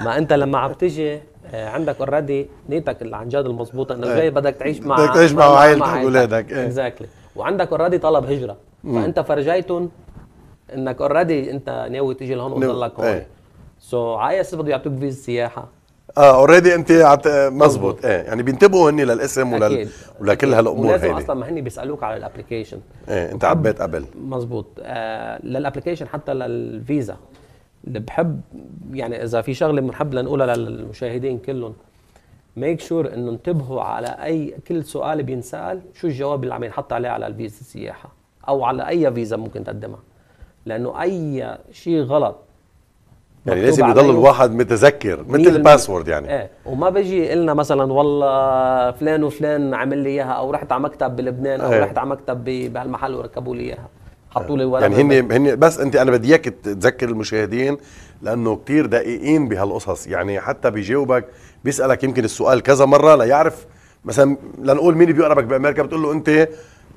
ما انت لما عم تجي إيه، عندك اوريدي نيتك اللي عن جد المضبوطه انه جاي بدك تعيش مع بدك تعيش مع عائلتك واولادك اكزاكتلي وعندك اوريدي طلب هجره فانت فرجيتهم انك اوريدي انت ناوي تيجي لهون وتضلك هون سو على اي اساس بده يعطوك فيزا سياحه اه اوريدي انت عت... مزبوط ايه يعني بينتبهوا هن للاسم ولل... ولكل هالامور هيدي اصلا ما هن بيسالوك على الابلكيشن ايه انت عبيت قبل مزبوط آه للابلكيشن حتى للفيزا اللي بحب يعني اذا في شغله بنحب لنقولها للمشاهدين كلهم ميك شور sure انه انتبهوا على اي كل سؤال بينسال شو الجواب اللي عم ينحط عليه على الفيزا السياحه او على اي فيزا ممكن تقدمها لانه اي شيء غلط يعني لازم يضل الواحد متذكر مثل الباسورد يعني ايه وما بيجي لنا مثلا والله فلان وفلان عمل لي اياها او رحت على مكتب بلبنان او ايه. رحت على مكتب بهالمحل وركبوا لي اياها حطوا لي ورقه يعني هن هن بس انت انا بدي اياك تذكر المشاهدين لانه كثير دقيقين بهالقصص يعني حتى بيجاوبك بيسالك يمكن السؤال كذا مره ليعرف مثلا لنقول مين بيقربك بامريكا بتقول له انت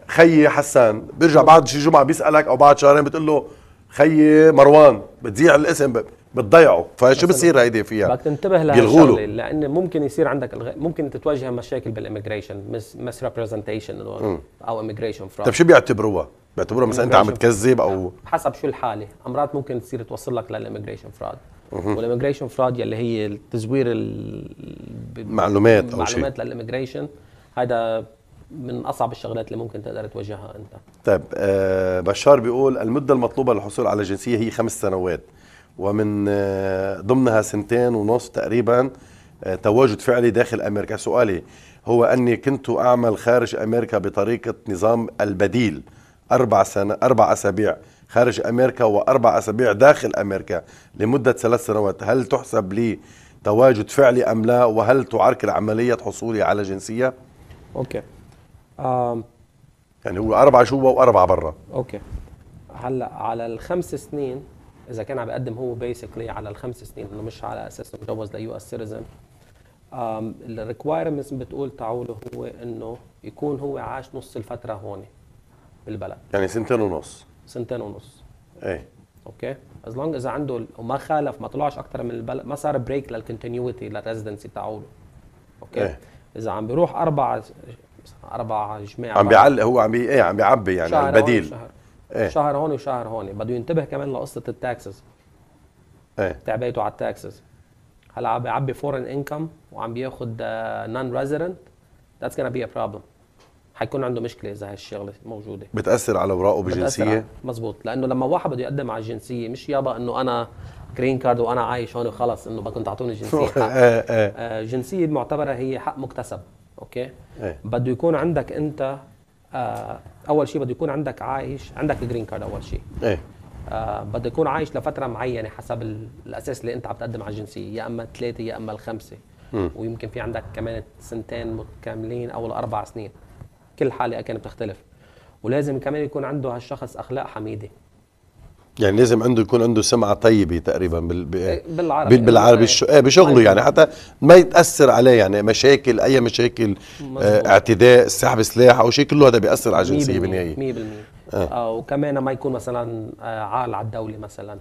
خيي حسان بيرجع بعد شي جمعه بيسالك او بعد شهرين بتقول له خي مروان بتضيع الاسم بتضيعه فشو بتصير هيدي فيها بدك تنتبه لها لان ممكن يصير عندك الغ... ممكن تتواجه مشاكل بالاميجريشن مس مس ريبريزنتيشن او اميجريشن فراد طيب شو بيعتبروها بيعتبروها مثلا انت عم تكذب او حسب شو الحاله امرات ممكن تصير توصل لك للاميجريشن فراد والاميجريشن فراد يلي هي تزوير ال... معلومات او شيء معلومات للاميجريشن هذا من اصعب الشغلات اللي ممكن تقدر تواجهها انت طيب آه بشار بيقول المده المطلوبه للحصول على جنسيه هي خمس سنوات ومن آه ضمنها سنتين ونص تقريبا آه تواجد فعلي داخل امريكا سؤالي هو اني كنت اعمل خارج امريكا بطريقه نظام البديل اربع سنه اربع اسابيع خارج امريكا واربع اسابيع داخل امريكا لمده ثلاث سنوات هل تحسب لي تواجد فعلي ام لا وهل تعرقل عمليه حصولي على جنسيه اوكي يعني هو اربعه جوا واربعه برا اوكي هلا على الخمس سنين اذا كان عم بقدم هو بيسكلي على الخمس سنين انه مش على اساس مجوز ليو اس سيتيزن الريكوايرمنت بتقول تعوله هو انه يكون هو عاش نص الفتره هون بالبلد يعني سنتين ونص سنتين ونص ايه اوكي از لونج اذا عنده وما خالف ما طلعش اكثر من البلد ما صار بريك للكونتينيوتي للريزدنسي تعوله اوكي إيه؟ اذا عم بيروح اربع أربعة جماعة عم بيعلق هو عم بي... ايه عم بيعبي يعني شهر البديل هون شهر. ايه؟ شهر هون وشهر هون بده ينتبه كمان لقصة التاكسز ايه تعبيته على التاكسز هلا عم بيعبي فورن انكم وعم بياخد نون ريزيدنت ذاتس gonna بي ا بروبلم حيكون عنده مشكله اذا هالشغله موجوده بتاثر على اوراقه بجنسيه مزبوط لانه لما واحد بده يقدم على الجنسيه مش يابا انه انا جرين كارد وانا عايش هون وخلص انه بدكم تعطوني جنسيه <laughs> حق. إيه، إيه. آه، جنسيه معتبره هي حق مكتسب اوكي أيه. بده يكون عندك انت آه اول شيء بده يكون عندك عايش عندك جرين كارد اول شيء ايه آه بده يكون عايش لفتره معينه حسب الاساس اللي انت عم تقدم على الجنسيه يا اما الثلاثه يا اما الخمسه ويمكن في عندك كمان سنتين متكاملين او الاربع سنين كل حاله كانت بتختلف ولازم كمان يكون عنده هالشخص اخلاق حميده يعني لازم عنده يكون عنده سمعه طيبه تقريبا بال... إيه، بالعربي بالعربي الش... إيه. آه بشغله يعني طيب. حتى ما يتاثر عليه يعني مشاكل اي مشاكل آه اعتداء سحب سلاح او شيء كله هذا بياثر على الجنسيه بالنهايه 100% آه. آه. وكمان ما يكون مثلا آه، عال على الدوله مثلا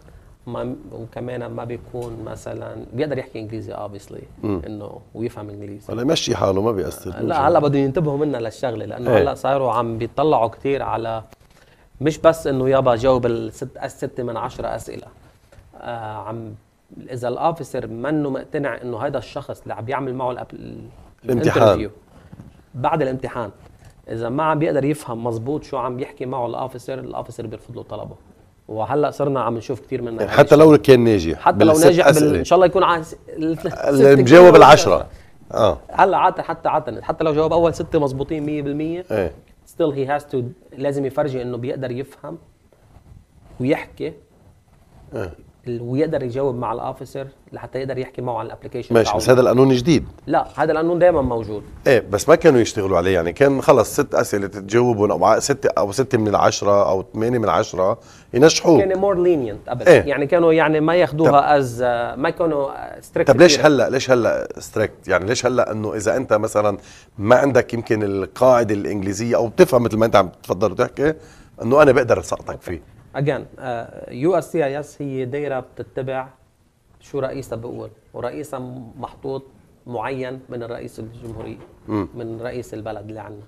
ما وكمان ما بيكون مثلا بيقدر يحكي انجليزي اوبسلي انه ويفهم انجليزي هلا يمشي حاله ما بيأثر لا هلا بدهم ينتبهوا منا للشغله لانه إيه. هلا صاروا عم بيطلعوا كثير على مش بس انه يابا جاوب الست الست من عشرة اسئله آه عم اذا الاوفيسر منه مقتنع انه هذا الشخص اللي عم بيعمل معه الامتحان بعد الامتحان اذا ما عم بيقدر يفهم مزبوط شو عم بيحكي معه الاوفيسر الاوفيسر بيرفض له طلبه وهلا صرنا عم نشوف كثير من يعني حتى لو كان ناجح حتى لو ناجح بال... ان شاء الله يكون آه، اللي مجاوب العشره اه هلا عاده حتى عاده حتى لو جاوب اول سته مزبوطين 100% ايه ستيل هي هاز تو لازم يفرجي انه بيقدر يفهم ويحكي آه. ويقدر يجاوب مع الاوفيسر لحتى يقدر يحكي معه عن الابلكيشن ماشي بس هذا القانون جديد لا هذا القانون دائما موجود ايه بس ما كانوا يشتغلوا عليه يعني كان خلص ست اسئله تجاوبهم او ست او ستة من العشرة او ثمانية من العشرة ينجحوك كان مور لينينت قبل إيه؟ يعني كانوا يعني ما ياخذوها از آه، ما كانوا ستريكت آه، طب ليش هلا ليش هلا ستريكت يعني ليش هلا انه اذا انت مثلا ما عندك يمكن القاعده الانجليزيه او بتفهم مثل ما انت عم تفضل وتحكي انه انا بقدر اسقطك فيه اجان يو اس سي اي اس هي دايره بتتبع شو رئيسها بقول ورئيسها محطوط معين من الرئيس الجمهوريه م. من رئيس البلد اللي عندنا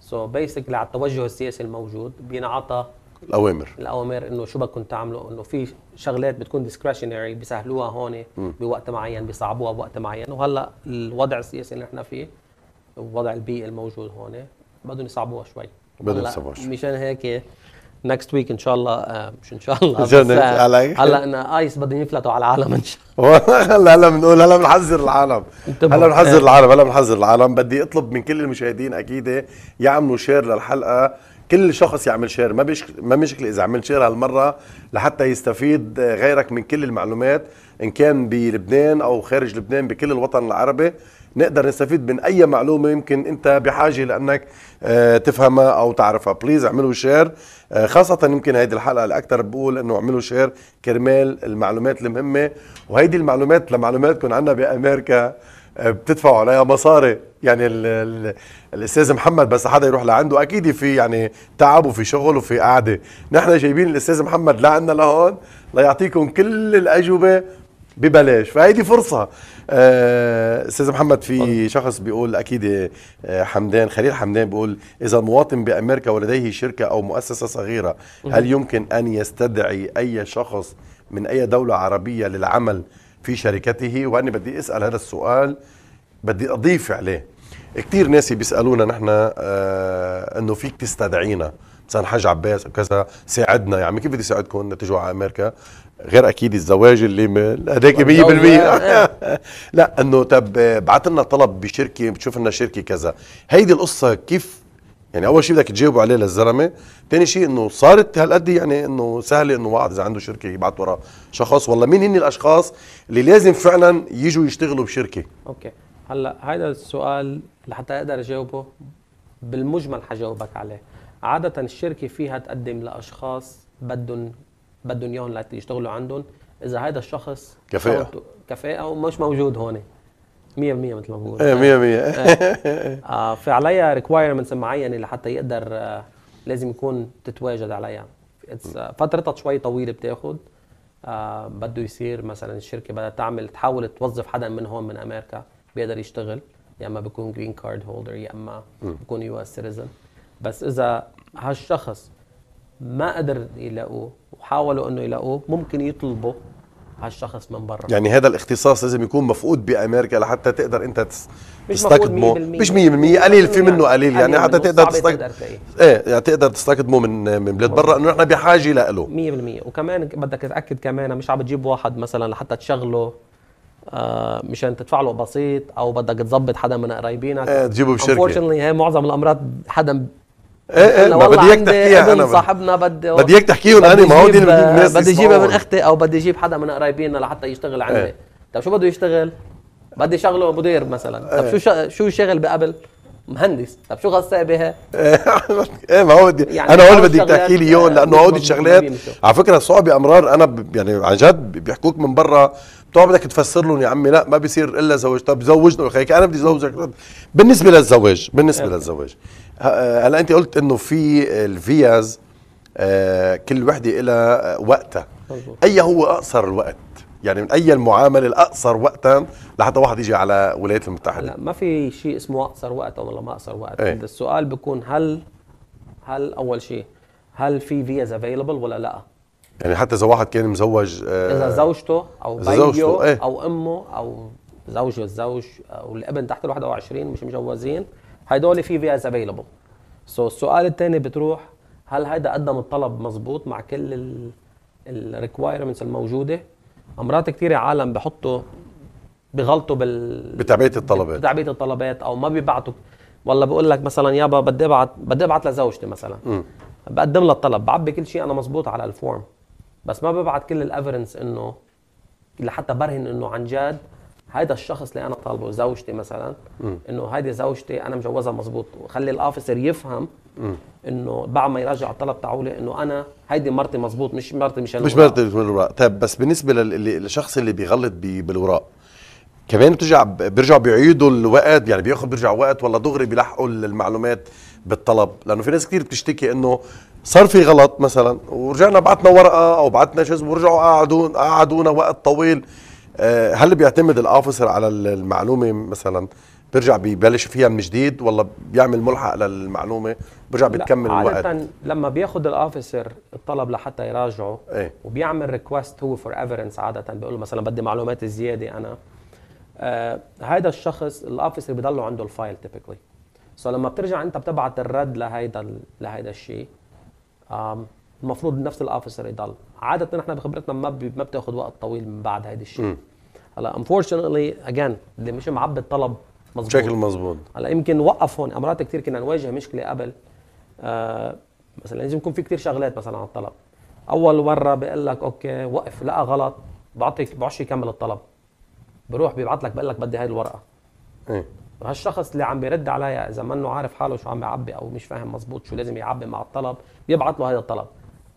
سو بيسكلي على التوجه السياسي الموجود بينعطى الاوامر الاوامر انه شو بدكم تعملوا انه في شغلات بتكون ديسكريشنري بيسهلوها هون بوقت معين بيصعبوها بوقت معين وهلا الوضع السياسي اللي نحن فيه الوضع البيئي الموجود هون بدهم يصعبوها شوي بدهم يصعبوها شوي مشان هيك Um, <laughs> <laughs> نكست ويك uh, إيه؟ ان شاء الله مش ان شاء الله هلا انا ايس بدهم يفلتوا على العالم ان شاء الله <laughs> هلا هلا بنقول هلا بنحذر العالم هلا بنحذر العالم هلا بنحذر العالم بدي اطلب من كل المشاهدين اكيد يعملوا شير للحلقه كل شخص يعمل شير ما بيش ما مشكله اذا عمل شير هالمره لحتى يستفيد غيرك من كل المعلومات ان كان بلبنان او خارج لبنان بكل الوطن العربي نقدر نستفيد من اي معلومه يمكن انت بحاجه لانك آه، تفهمها او تعرفها بليز اعملوا شير آه، خاصه يمكن هيدي الحلقه الاكثر بقول انه اعملوا شير كرمال المعلومات المهمه وهيدي المعلومات لمعلوماتكم عنا بامريكا آه، بتدفعوا عليها مصاري يعني ال ال الاستاذ محمد بس حدا يروح لعنده اكيد في يعني تعب وفي شغل وفي قعده نحن جايبين الاستاذ محمد لعنا لهون ليعطيكم كل الاجوبه ببلاش فهيدي فرصه آه، استاذ محمد في شخص بيقول اكيد آه، حمدان خليل حمدان بيقول اذا المواطن بامريكا ولديه شركه او مؤسسه صغيره هل يمكن ان يستدعي اي شخص من اي دوله عربيه للعمل في شركته وانا بدي اسال هذا السؤال بدي اضيف عليه كثير ناس بيسالونا نحن آه، انه فيك تستدعينا مثلا حاج عباس وكذا ساعدنا يا عمي كيف بدي ساعدكم تجوا على امريكا غير اكيد الزواج اللي هذاك 100% إيه. <laughs> لا انه طب بعث لنا طلب بشركه بتشوف لنا شركه كذا هيدي القصه كيف يعني اول شيء بدك تجاوبوا عليه للزلمه ثاني شيء انه صارت هالقد يعني انه سهله انه واحد اذا عنده شركه يبعث ورا شخص والله مين هن الاشخاص اللي لازم فعلا يجوا يشتغلوا بشركه اوكي هلا هذا السؤال لحتى اقدر اجاوبه بالمجمل حجاوبك عليه عادة الشركة فيها تقدم لأشخاص بدهم بدهم إياهم يشتغلوا عندهم إذا هذا الشخص كفاءة كفاءة ومش موجود هون 100% مثل ما بقول ايه 100% إيه. آه، في عليها ريكوايرمنتس معينه لحتى يقدر آه، لازم يكون تتواجد عليها آه، فترتها شوي طويله بتاخد بده يصير مثلا الشركه بدها تعمل تحاول توظف حدا من هون من امريكا بيقدر يشتغل يا اما بيكون جرين كارد هولدر يا اما بيكون يو اس سيتيزن بس اذا هالشخص ما قدر يلاقوه وحاولوا انه يلاقوه ممكن يطلبوا هالشخص من برا يعني هذا الاختصاص لازم يكون مفقود بامريكا لحتى تقدر انت تستخدمه مش 100% قليل في منه قليل يعني حتى تقدر تستخدمه ايه يعني تقدر تستخدمه من من بلاد برا انه نحن بحاجه له 100% وكمان بدك تاكد كمان مش عم تجيب واحد مثلا لحتى تشغله آه مشان تدفع له بسيط او بدك تظبط حدا من قرايبينك ايه تجيبه بشركه هي معظم الامراض حدا ايه ايه ما بدي اياك تحكيها انا صاحبنا بدي <laughs> بدي اياك تحكيهم انا ما هو الناس بدي اجيبها من اختي او بدي اجيب حدا من قرايبينا لحتى يشتغل عندي ايه. طب شو بده يشتغل؟ بدي شغله مدير مثلا طب ايه. شو شا... شو شغل بقبل؟ مهندس طب شو غصة بها <laughs> ايه ما هو بدي يعني انا هون بدي تحكي لي اياهم لانه هودي الشغلات على فكره صعبه امرار انا يعني عن جد بيحكوك من برا تقعد بدك تفسر لهم يا عمي لا ما بيصير الا زوج طب زوجنا ويخليك انا بدي زوجك بالنسبه للزواج بالنسبه للزواج آه، هلا انت قلت انه في الفيز آه، كل وحده لها وقتها اي هو اقصر الوقت يعني من اي المعامله الاقصر وقتا لحتى واحد يجي على الولايات المتحده لا ما في شيء اسمه اقصر وقت ولا ما اقصر وقت ايه؟ السؤال بيكون هل هل اول شيء هل في فيز افيلبل ولا لا يعني حتى اذا واحد كان مزوج آه، اذا زوجته او زوجته ايه؟ او امه او زوجه الزوج او الابن تحت ال 21 مش مجوزين هدول في فيز افيلبل سو السؤال الثاني بتروح هل هيدا قدم الطلب مزبوط مع كل الريكوايرمنتس الموجوده مرات كثير عالم بحطوا بغلطوا بال بتعبئه الطلبات بتعبئه الطلبات او ما بيبعتوا والله بقول لك مثلا يابا بدي ابعت بدي ابعت لزوجتي مثلا م. بقدم لها الطلب بعبي كل شيء انا مزبوط على الفورم بس ما ببعت كل الافرنس انه لحتى برهن انه عن جد هيدا الشخص اللي انا طالبه زوجتي مثلا انه هيدي زوجتي انا مجوزها مزبوط وخلي الاوفيسر يفهم انه بعد ما يراجع الطلب تاعولي انه انا هيدي مرتي مزبوط مش مرتي مشان مش مرتي مش بالاوراق طيب بس بالنسبه للشخص اللي بيغلط بالاوراق كمان بترجع بيرجعوا بيعيدوا الوقت يعني بياخذ بيرجع وقت ولا دغري بيلحقوا المعلومات بالطلب لانه في ناس كثير بتشتكي انه صار في غلط مثلا ورجعنا بعتنا ورقه او بعتنا شيء ورجعوا قعدوا قعدونا وقت طويل آه، هل بيعتمد الاوفيسر على المعلومه مثلا بيرجع ببلش فيها من جديد ولا بيعمل ملحق للمعلومه برجع بتكمل الوقت عادة لما بياخذ الاوفيسر الطلب لحتى يراجعه ايه؟ وبيعمل ريكوست هو فور ايفيدنس عاده بيقول له مثلا بدي معلومات زياده انا آه هذا الشخص الاوفيسر بضله عنده الفايل تيبيكلي سو لما بترجع انت بتبعت الرد لهيدا لهيدا الشيء المفروض نفس الاوفيسر يضل عاده احنا بخبرتنا ما ما بتاخذ وقت طويل من بعد هيدي الشيء هلا انفورشنتلي اجين اللي مش معبي الطلب مظبوط بشكل مظبوط هلا يمكن وقف هون امرات كثير كنا نواجه مشكله قبل آه مثلا لازم يكون في كثير شغلات مثلا على الطلب اول مره بقول لك اوكي وقف لقى غلط بعطيك بعش يكمل الطلب بروح بيبعت لك بقول لك بدي هاي الورقه ايه هالشخص اللي عم بيرد عليا اذا منه عارف حاله شو عم يعبي او مش فاهم مزبوط شو لازم يعبي مع الطلب بيبعث له هذا الطلب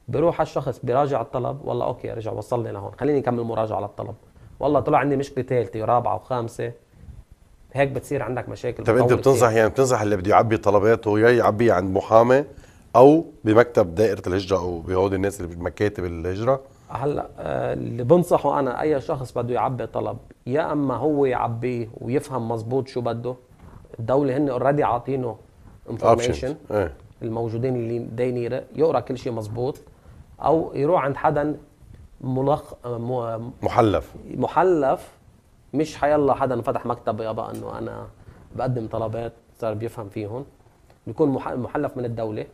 بروح هالشخص بيراجع الطلب والله اوكي رجع وصلني لهون خليني اكمل مراجعه على الطلب والله طلع عندي مشكله ثالثه ورابعه وخامسه هيك بتصير عندك مشاكل طيب انت بتنصح يعني بتنصح اللي بده يعبي طلباته يا يعبيها عند محامي او بمكتب دائره الهجره او بهود الناس اللي بمكاتب الهجره هلا آه، اللي بنصحه انا اي شخص بده يعبي طلب يا اما هو يعبيه ويفهم مزبوط شو بده الدوله هن اوريدي عاطينه انفورميشن الموجودين اللي داينيره يقرا كل شيء مزبوط او يروح عند حدا ملخ آه، م... آه، محلف محلف مش حيلا حدا فتح مكتب يابا انه انا بقدم طلبات صار بيفهم فيهم بيكون محلف من الدوله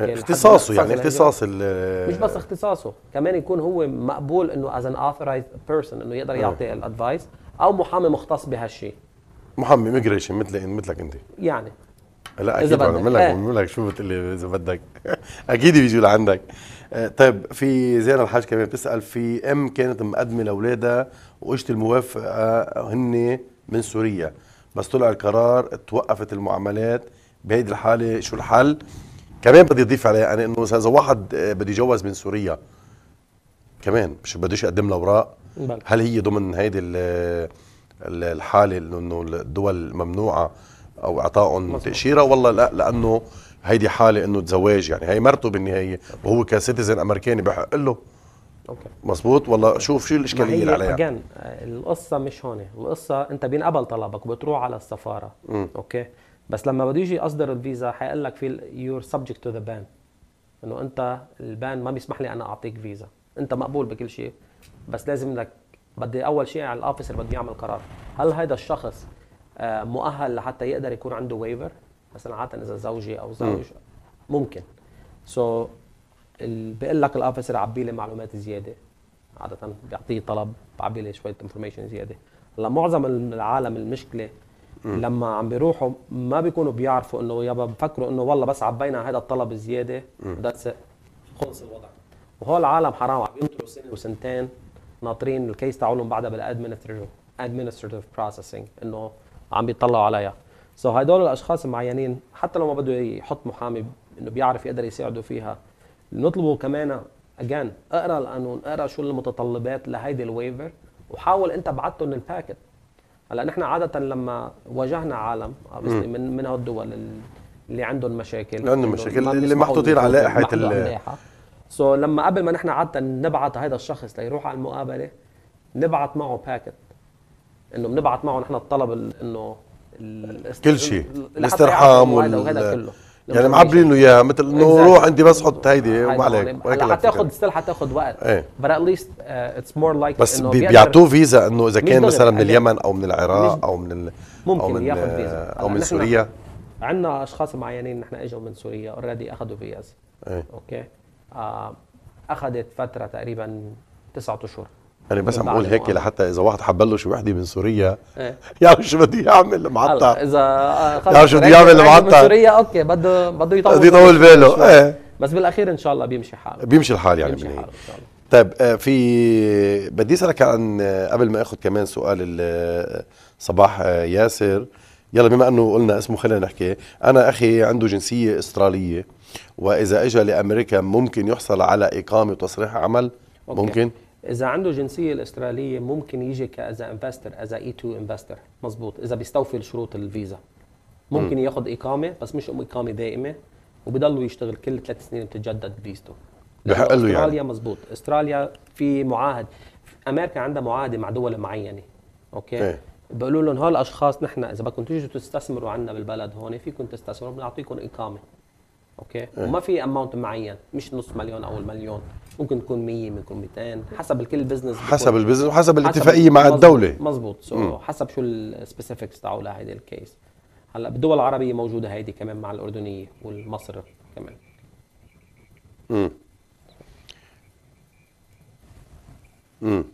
اوكي اختصاصه يعني اختصاص مش بس اختصاصه كمان يكون هو مقبول انه از ان اوثرايز بيرسون انه يقدر آه. يعطي الادفايس او محامي مختص بهالشيء محامي ميجريشن مثل مثلك انت يعني لا اكيد بعمل لك آه. لك شو بتقول لي اذا بدك <laughs> اكيد بيجوا لعندك آه، طيب في زين الحاج كمان بتسال في ام كانت مقدمه لاولادها واجت الموافقه هن من سوريا بس طلع القرار توقفت المعاملات بهيدي الحاله شو الحل؟ كمان بدي اضيف عليها انا انه مثلا اذا واحد آه، بده يتجوز من سوريا كمان مش بديش يقدم له اوراق هل هي ضمن هيدي الحاله انه الدول ممنوعه او اعطائهم تاشيره والله لا لانه هيدي حاله انه تزواج يعني هي مرته بالنهايه وهو كسيتيزن امريكاني بحق له اوكي مزبوط ولا شوف شو الاشكاليه اللي عليها القصه مش هون القصه انت بينقبل طلبك وبتروح على السفاره م. اوكي بس لما بده يجي اصدر الفيزا حيقول لك في يور سبجكت تو ذا بان انه انت البان ما بيسمح لي انا اعطيك فيزا انت مقبول بكل شيء بس لازم لك بدي اول شيء على الاوفيسر بده يعمل قرار هل هذا الشخص آه، مؤهل لحتى يقدر يكون عنده ويفر مثلا عاده اذا زوجي او زوج ممكن سو so, بقول لك الاوفيسر عبي لي معلومات زياده عاده بيعطيه طلب بعبي لي شويه انفورميشن زياده هلا معظم العالم المشكله لما عم بيروحوا ما بيكونوا بيعرفوا انه يابا بفكروا انه والله بس عبينا هذا الطلب زياده ذاتس خلص الوضع وهول العالم حرام عم ينطروا سنه وسنتين ناطرين الكيس تاعولهم بعدها بالادمنستريتيف ادمنستريتيف بروسيسنج انه عم بيطلعوا عليها سو so هدول الاشخاص المعينين حتى لو ما بده يحط محامي انه بيعرف يقدر يساعده فيها نطلبه كمان اجان اقرا القانون اقرا شو المتطلبات لهيدي الويفر وحاول انت ابعثهم الباكت هلا نحن عاده لما واجهنا عالم من من هالدول اللي عندهم مشاكل عندهم مشاكل اللي محطوطين على لائحه سو so لما قبل ما نحن عاده نبعث هذا الشخص ليروح على المقابله نبعث معه باكت انه بنبعث معه نحن الطلب انه كل شيء الاسترحام وهذا كله يعني معبرين له اياها مثل انه روح انت بس حط هيدي وما عليك هلا حتاخد ستيل حتاخذ وقت إيه. uh, بس ليست اتس مور لايك بس بيعطوه فيزا انه اذا كان مثلا من اليمن او من العراق او من ممكن أو من ياخذ فيزا او من سوريا عندنا اشخاص معينين نحن اجوا من سوريا اوريدي اخذوا فيز ايه اوكي آه، اخذت فتره تقريبا تسعة اشهر انا بس عم بقول هيك لحتى اذا واحد حبلش وحده من سوريا ايه يعرف شو بده يعمل معطر اذا يعرف شو بده يعمل معطر من سوريا اوكي بده بده يطول بده يطول باله ايه بس بالاخير ان شاء الله بيمشي حاله بيمشي الحال يعني بيمشي حاله ان شاء الله طيب آه، في بدي اسالك عن آه، قبل ما اخذ كمان سؤال آه، صباح ياسر يلا بما انه قلنا اسمه خلينا نحكي انا اخي عنده جنسيه استراليه واذا اجى لامريكا ممكن يحصل على اقامه وتصريح عمل أوكي. ممكن اذا عنده جنسيه الاستراليه ممكن يجي كازا انفستر از اي 2 انفستر مزبوط اذا بيستوفي شروط الفيزا ممكن ياخذ اقامه بس مش اقامه دائمه وبضلوا يشتغل كل ثلاث سنين بتتجدد فيزته بحق له يعني استراليا مزبوط استراليا في معاهد امريكا عندها معاهده مع دول معينه اوكي ايه. بقولوا لهم هالاشخاص نحن اذا بدكم تيجوا تستثمروا عنا بالبلد هون فيكم تستثمروا بنعطيكم اقامه اوكي إيه. وما في اماونت معين مش نص مليون او المليون ممكن تكون 100 ممكن 200 حسب الكل بزنس حسب البزنس وحسب الاتفاقيه مع مزبوط الدوله مزبوط سو so حسب شو السبيسيفيكس تاعه لهيدي الكيس هلا بالدول العربيه موجوده هيدي كمان مع الاردنيه والمصر كمان امم امم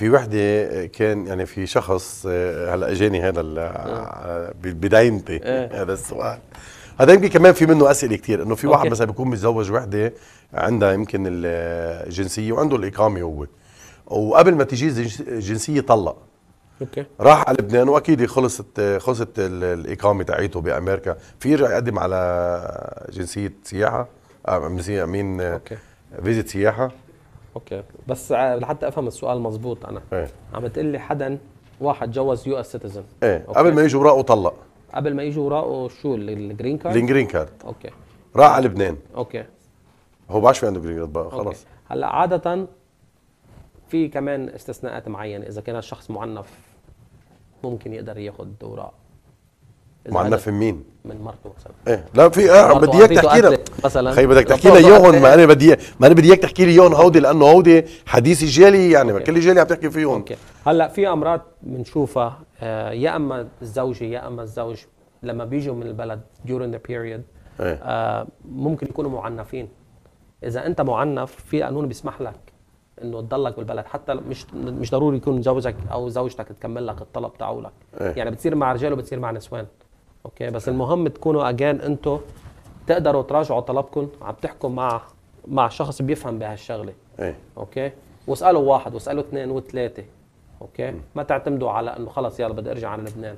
في وحده كان يعني في شخص آه، هلا اجاني هذا آه. آه، بدينتي هذا السؤال هذا يمكن كمان في منه اسئله كثير انه في واحد مثلا بيكون متزوج وحده عندها يمكن الجنسيه وعنده الاقامه هو وقبل ما تجي الجنسيه طلق اوكي راح على لبنان واكيد خلصت خلصت الاقامه تاعيته بامريكا في يرجع يقدم على جنسيه سياحه امين فيزيت سياحه اوكي بس لحتى افهم السؤال مزبوط انا ايه. عم تقول لي حدا واحد جوز يو اس سيتيزن ايه أوكي. قبل ما يجي وراءه طلق قبل ما يجي وراءه شو الجرين كارد الجرين كارد اوكي راح على لبنان اوكي هو ما في عنده جرين كارد بقى خلص أوكي. هلا عاده في كمان استثناءات معينه اذا كان الشخص معنف ممكن يقدر ياخذ اوراق معنف من مين؟ من مرته مثلا ايه لا في اه بدي اياك تحكي لنا مثلا خي بدك تحكي لنا اياهم ما انا بدي ما انا بدي اياك تحكي لي اياهم هودي لانه هودي حديث جالي يعني كل جالي عم تحكي فيهم اوكي هلا في امراض بنشوفها آه يا اما الزوجه يا اما الزوج لما بيجوا من البلد during the period ايه. آه ممكن يكونوا معنفين اذا انت معنف في قانون بيسمح لك انه تضلك بالبلد حتى مش مش ضروري يكون زوجك او زوجتك تكمل لك الطلب تاعولك ايه. يعني بتصير مع رجال وبتصير مع نسوان اوكي بس المهم تكونوا اجان انتم تقدروا تراجعوا طلبكم عم تحكوا مع مع شخص بيفهم بهالشغله ايه اوكي واسالوا واحد واسالوا اثنين وثلاثه اوكي م. ما تعتمدوا على انه خلص يلا بدي ارجع على لبنان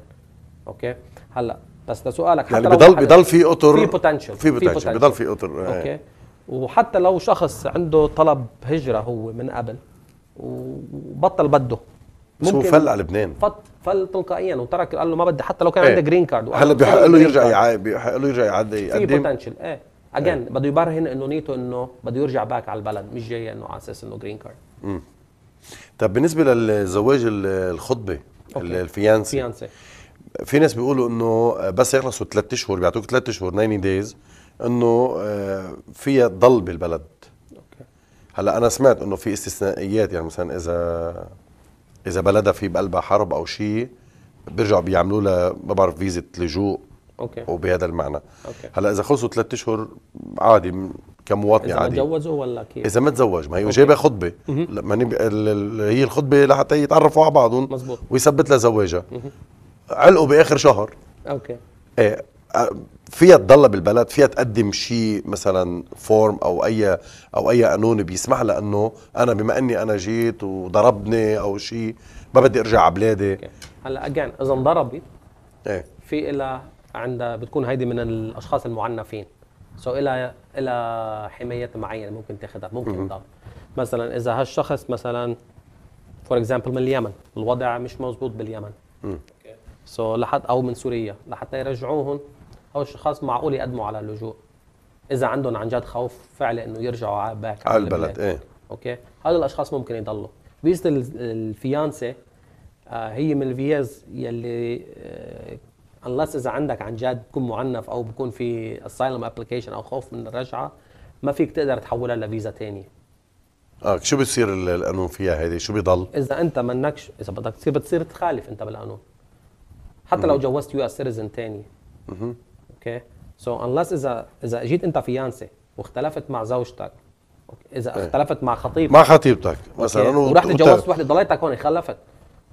اوكي هلا بس لسؤالك حتى يعني بضل بضل في اطر في بوتنشل في بوتنشل بضل في اطر إيه. اوكي وحتى لو شخص عنده طلب هجره هو من قبل وبطل بده ممكن فل على لبنان فل تلقائيا وترك قال له ما بدي حتى لو كان ايه. عنده جرين كارد هلا بيحق له يرجع بيحق له يرجع يعدي في بوتنشل ايه اجين ايه. بده يبرهن انه نيته انه بده يرجع باك على البلد مش جاي انه على اساس انه جرين كارد امم طب بالنسبه للزواج الخطبه أوكي. الفيانسي الفيانسي في ناس بيقولوا انه بس يخلصوا ثلاث اشهر بيعطوك ثلاث اشهر 90 دايز انه آه، فيها تضل بالبلد أوكي. هلا انا سمعت انه في استثنائيات يعني مثلا اذا اذا بلدها في بقلبها حرب او شيء بيرجعوا بيعملوا لها ما بعرف فيزا لجوء اوكي وبهذا المعنى أوكي. هلا اذا خلصوا ثلاثة اشهر عادي كمواطن عادي اذا ما تزوجوا ولا كيف؟ اذا ما تزوج ما هي جايبه خطبه لما هي الخطبه لحتى يتعرفوا على بعضهم مزبوط. ويثبت لها زواجها علقوا باخر شهر اوكي ايه فيها تضل بالبلد فيها تقدم شيء مثلا فورم او اي او اي قانون بيسمح لها انه انا بما اني انا جيت وضربني او شيء ما بدي ارجع على بلادي هلا اجين اذا انضربت ايه في لها عندها بتكون هيدي من الاشخاص المعنفين سو لها لها حمايات معينه ممكن تاخذها ممكن تضل مثلا اذا هالشخص مثلا فور اكزامبل من اليمن الوضع مش مزبوط باليمن سو so لحد او من سوريا لحتى يرجعوهم هو الاشخاص معقول يقدموا على اللجوء اذا عندهم عن جد خوف فعلي انه يرجعوا على باك على البلد ايه اوكي هذول الاشخاص ممكن يضلوا فيزا الفيانسي آه، هي من الفيز يلي انلس آه، اذا عندك عن جد بكون معنف او بكون في اسايلم ابلكيشن او خوف من الرجعه ما فيك تقدر تحولها لفيزا ثانيه اه شو بيصير القانون فيها هيدي شو بضل اذا انت منكش اذا بدك تصير بتصير تخالف انت بالقانون حتى لو جوزت يو اس سيتيزن ثاني اوكي سو انلس اذا اذا اجيت انت فيانسي واختلفت مع زوجتك اذا إيه. اختلفت مع خطيبتك مع خطيبتك مثلا ورحت تجوزت وحده ضليتك هون خلفت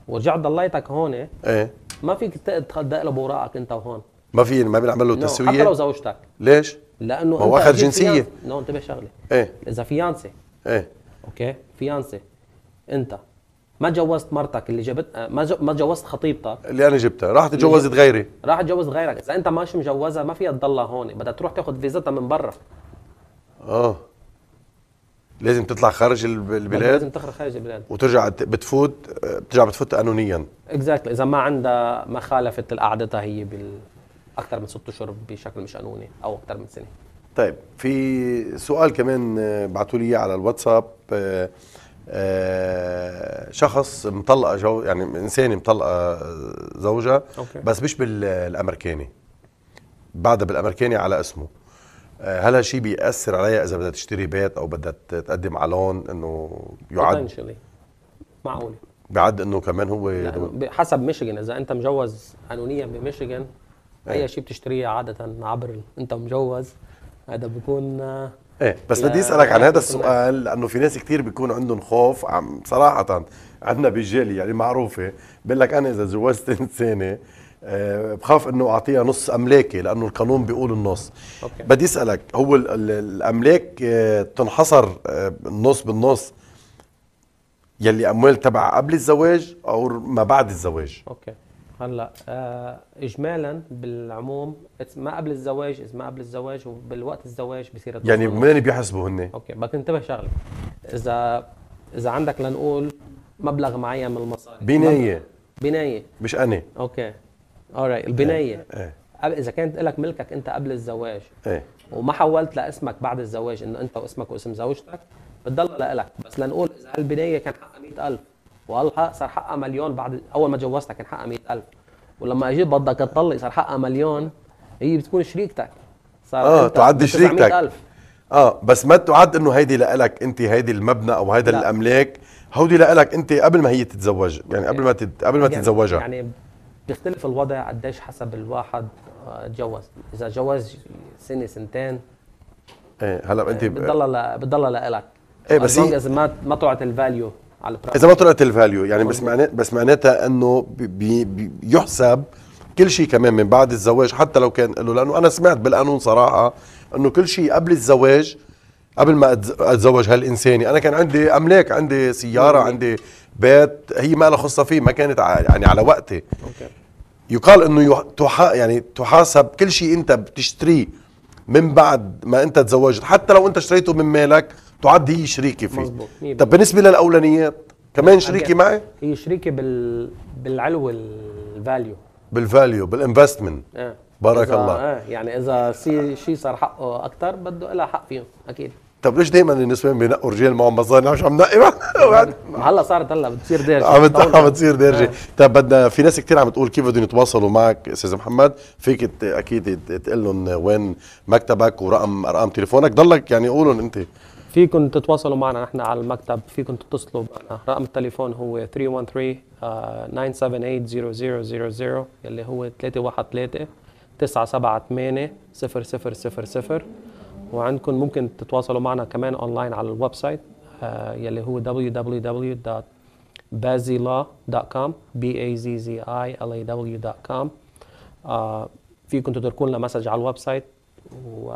ورجعت ضليتك هون ايه, إيه. ما فيك تدق له بوراقك انت وهون ما في ما بنعمل له تسويه حتى لو زوجتك ليش؟ لانه ما هو اخر جنسيه نو انتبه شغله ايه اذا فيانسي ايه اوكي فيانسي انت ما تجوزت مرتك اللي جبت آه، ما ما تجوزت خطيبتك اللي انا جبتها راحت تجوزت غيري راحت تجوزت غيرك اذا انت ماشي مجوزها ما فيها تضلها هون بدها تروح تاخذ فيزتها من برا اه لازم تطلع خارج البلاد لازم تخرج خارج البلاد وترجع بتفوت آه، بترجع بتفوت قانونيا اكزاكتلي exactly. اذا ما عندها ما خالفت قعدتها هي بال اكثر من ست اشهر بشكل مش قانوني او اكثر من سنه طيب في سؤال كمان آه، بعثوا لي على الواتساب آه، شخص مطلقه جو يعني انسانه مطلقه زوجها بس مش بالامريكاني بعدها بالامريكاني على اسمه آه، هل هالشيء بيأثر عليها اذا بدها تشتري بيت او بدها تقدم على لون انه يعد معقول بعد انه كمان هو حسب ميشيغان اذا انت مجوز قانونيا بميشيغان إيه. اي شيء بتشتريه عاده عبر انت مجوز هذا بكون آه، ايه بس بدي اسالك عن هذا السؤال لانه في ناس كثير بيكون عندهم خوف عم صراحه عندنا بالجاليه يعني معروفه بقول لك انا اذا تزوجت <laughs> انسانه آه، بخاف انه اعطيها نص املاكي لانه القانون بيقول النص أوكي. بدي اسالك هو الاملاك آه، تنحصر آه، النص بالنص يلي اموال تبع قبل الزواج او ما بعد الزواج اوكي هلا آه اجمالا بالعموم ما قبل الزواج اذا ما قبل الزواج وبالوقت الزواج بصير يعني مين بيحسبوا هن؟ اوكي بدك تنتبه شغله اذا اذا عندك لنقول مبلغ معين من المصاري بنايه بنايه مش انا اوكي اورايت البنايه ايه. ايه. اذا كانت لك ملكك انت قبل الزواج ايه وما حولت لاسمك بعد الزواج انه انت واسمك واسم زوجتك بتضل لك بس لنقول اذا هالبنايه كان حقها 100000 والله صار حقها مليون بعد اول ما تجوزتها كان حقها 100000 ولما اجيت بدك تطلق صار حقها مليون هي بتكون شريكتك صار اه تعد شريكتك اه بس ما تعد انه هيدي لإلك انت هيدي المبنى او هيدا الاملاك هودي لإلك انت قبل ما هي تتزوج يعني قبل ما تت... قبل ما يعني تتزوجها يعني بيختلف الوضع قديش حسب الواحد آه، تجوز اذا جوز سنه سنتين ايه هلا انت بتضلها بتضلها لإلك ايه بس هي... ما ما تعطي الفاليو على اذا ما طلعت الفاليو يعني بس معناتها بس معناتها انه بيحسب كل شيء كمان من بعد الزواج حتى لو كان له لانه انا سمعت بالقانون صراحه انه كل شيء قبل الزواج قبل ما اتزوج هالانساني انا كان عندي املاك عندي سياره عندي بيت هي ما لها خصه فيه ما كانت يعني على وقتي أوكي. يقال انه تحا يعني تحاسب كل شيء انت بتشتريه من بعد ما انت تزوجت حتى لو انت اشتريته من مالك تعد هي شريكه فيه مزبوط. طب بالنسبه للاولانيات كمان شريكه معي هي شريكه بال بالعلو الفاليو بالفاليو بالانفستمنت آه. بارك الله آه. يعني اذا سي... شيء صار حقه اكثر بده لها حق فيهم اكيد طب ليش دائما النسوان بينقوا رجال معهم مصاري مش عم نقي <laughs> <laughs> هلا صارت هلا بتصير دارجه عم عم بتصير دارجه آه. طب بدنا في ناس كثير عم تقول كيف بدهم يتواصلوا معك استاذ محمد فيك اكيد تقول لهم وين مكتبك ورقم ارقام تليفونك ضلك يعني قولهم انت فيكم تتواصلوا معنا نحن على المكتب فيكم تتصلوا معنا رقم التليفون هو 313 978-0000 uh, يلي هو 313 978 0000 وعندكم ممكن تتواصلوا معنا كمان اونلاين على الويب سايت آه، يلي هو www.bazila.com b a z z i l a w.com آه، فيكم تتركوا لنا مسج على الويب سايت و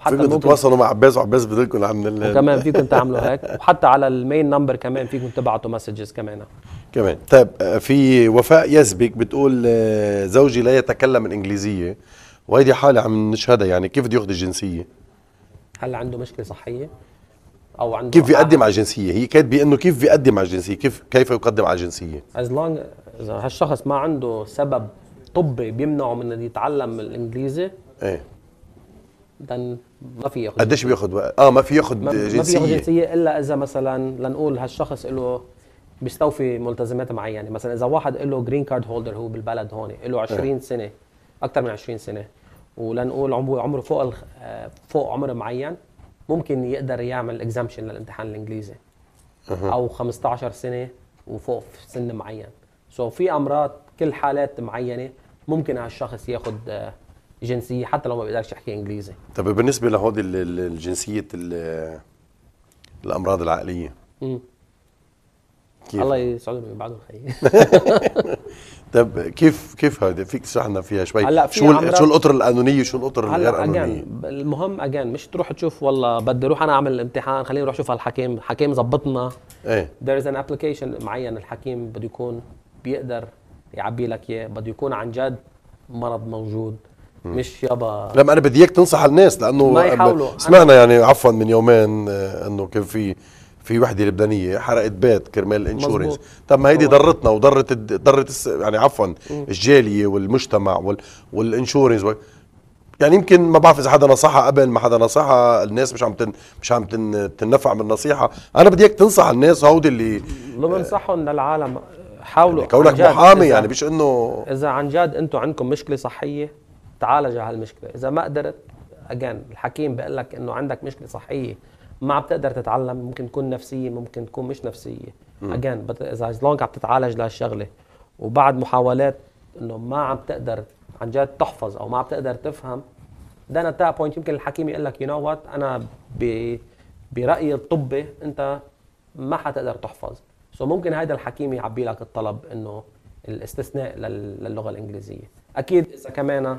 حتى ممكن تتواصلوا مع عباس وعباس بدلكم عن ال وكمان فيكم تعملوا هيك وحتى على المين نمبر كمان فيكم تبعتوا مسجز كمان كمان طيب آه، في وفاء يزبك بتقول آه، زوجي لا يتكلم الانجليزيه وهيدي حاله عم نشهدها يعني كيف بده ياخذ الجنسيه؟ هل عنده مشكله صحيه؟ او عنده كيف بيقدم على الجنسيه؟ هي كاتبه انه كيف بيقدم على الجنسيه؟ كيف كيف يقدم على الجنسيه؟ از لونج اذا هالشخص ما عنده سبب طبي بيمنعه من انه يتعلم الانجليزي ايه then ما في ياخذ قديش بياخذ وقت؟ اه ما في ياخذ جنسيه ما في ياخذ جنسيه الا اذا مثلا لنقول هالشخص له بيستوفي ملتزمات معينه مثلا اذا واحد له جرين كارد هولدر هو بالبلد هون له 20 أه. سنه اكثر من 20 سنه ولنقول عمره عمره فوق فوق عمر معين ممكن يقدر يعمل اكزامشن للامتحان الانجليزي أه. او 15 سنه وفوق في سن معين سو so في امراض كل حالات معينه ممكن هالشخص ياخذ جنسيه حتى لو ما بيقدرش يحكي انجليزي طب بالنسبه لهودي الجنسيه الامراض العقليه امم كيف الله يسعدهم بعدهم خيي <laughs> طب كيف كيف هذا فيك تشرحنا فيها شوي هلا في شو شو القطر القانونيه وشو القطر الغير قانونيه المهم اجان مش تروح تشوف والله بدي اروح انا اعمل الامتحان خليني اروح اشوف الحكيم حكيم زبطنا ايه ذير از ان ابلكيشن معين الحكيم بده يكون بيقدر يعبي لك اياه بده يكون عن جد مرض موجود مش يابا لا ما انا بدي اياك تنصح الناس لانه ما يحاولوا سمعنا يعني عفوا من يومين آه، انه كان في في وحده لبنانيه حرقت بيت كرمال الانشورنس طب ما هيدي ضرتنا وضرت ضرت يعني عفوا الجاليه والمجتمع والانشورنس يعني يمكن ما بعرف اذا حدا نصحها قبل ما حدا نصحها الناس مش عم تن مش عم تن تنفع من النصيحه انا بدي اياك تنصح الناس هودي اللي ما آه، بنصحهم للعالم حاولوا يعني كونك محامي يعني مش انه اذا عن جد انتم عندكم مشكله صحيه تعالج على اذا ما قدرت اجان الحكيم بيقول لك انه عندك مشكله صحيه ما بتقدر تتعلم ممكن تكون نفسيه ممكن تكون مش نفسيه اجان اذا لونج عم تتعالج لهالشغله وبعد محاولات انه ما عم تقدر عن جد تحفظ او ما عم تقدر تفهم ده انا بوينت يمكن الحكيم يقول لك يو نو وات انا برايي الطبي انت ما حتقدر تحفظ سو so ممكن هذا الحكيم يعبي لك الطلب انه الاستثناء للغه الانجليزيه اكيد اذا كمان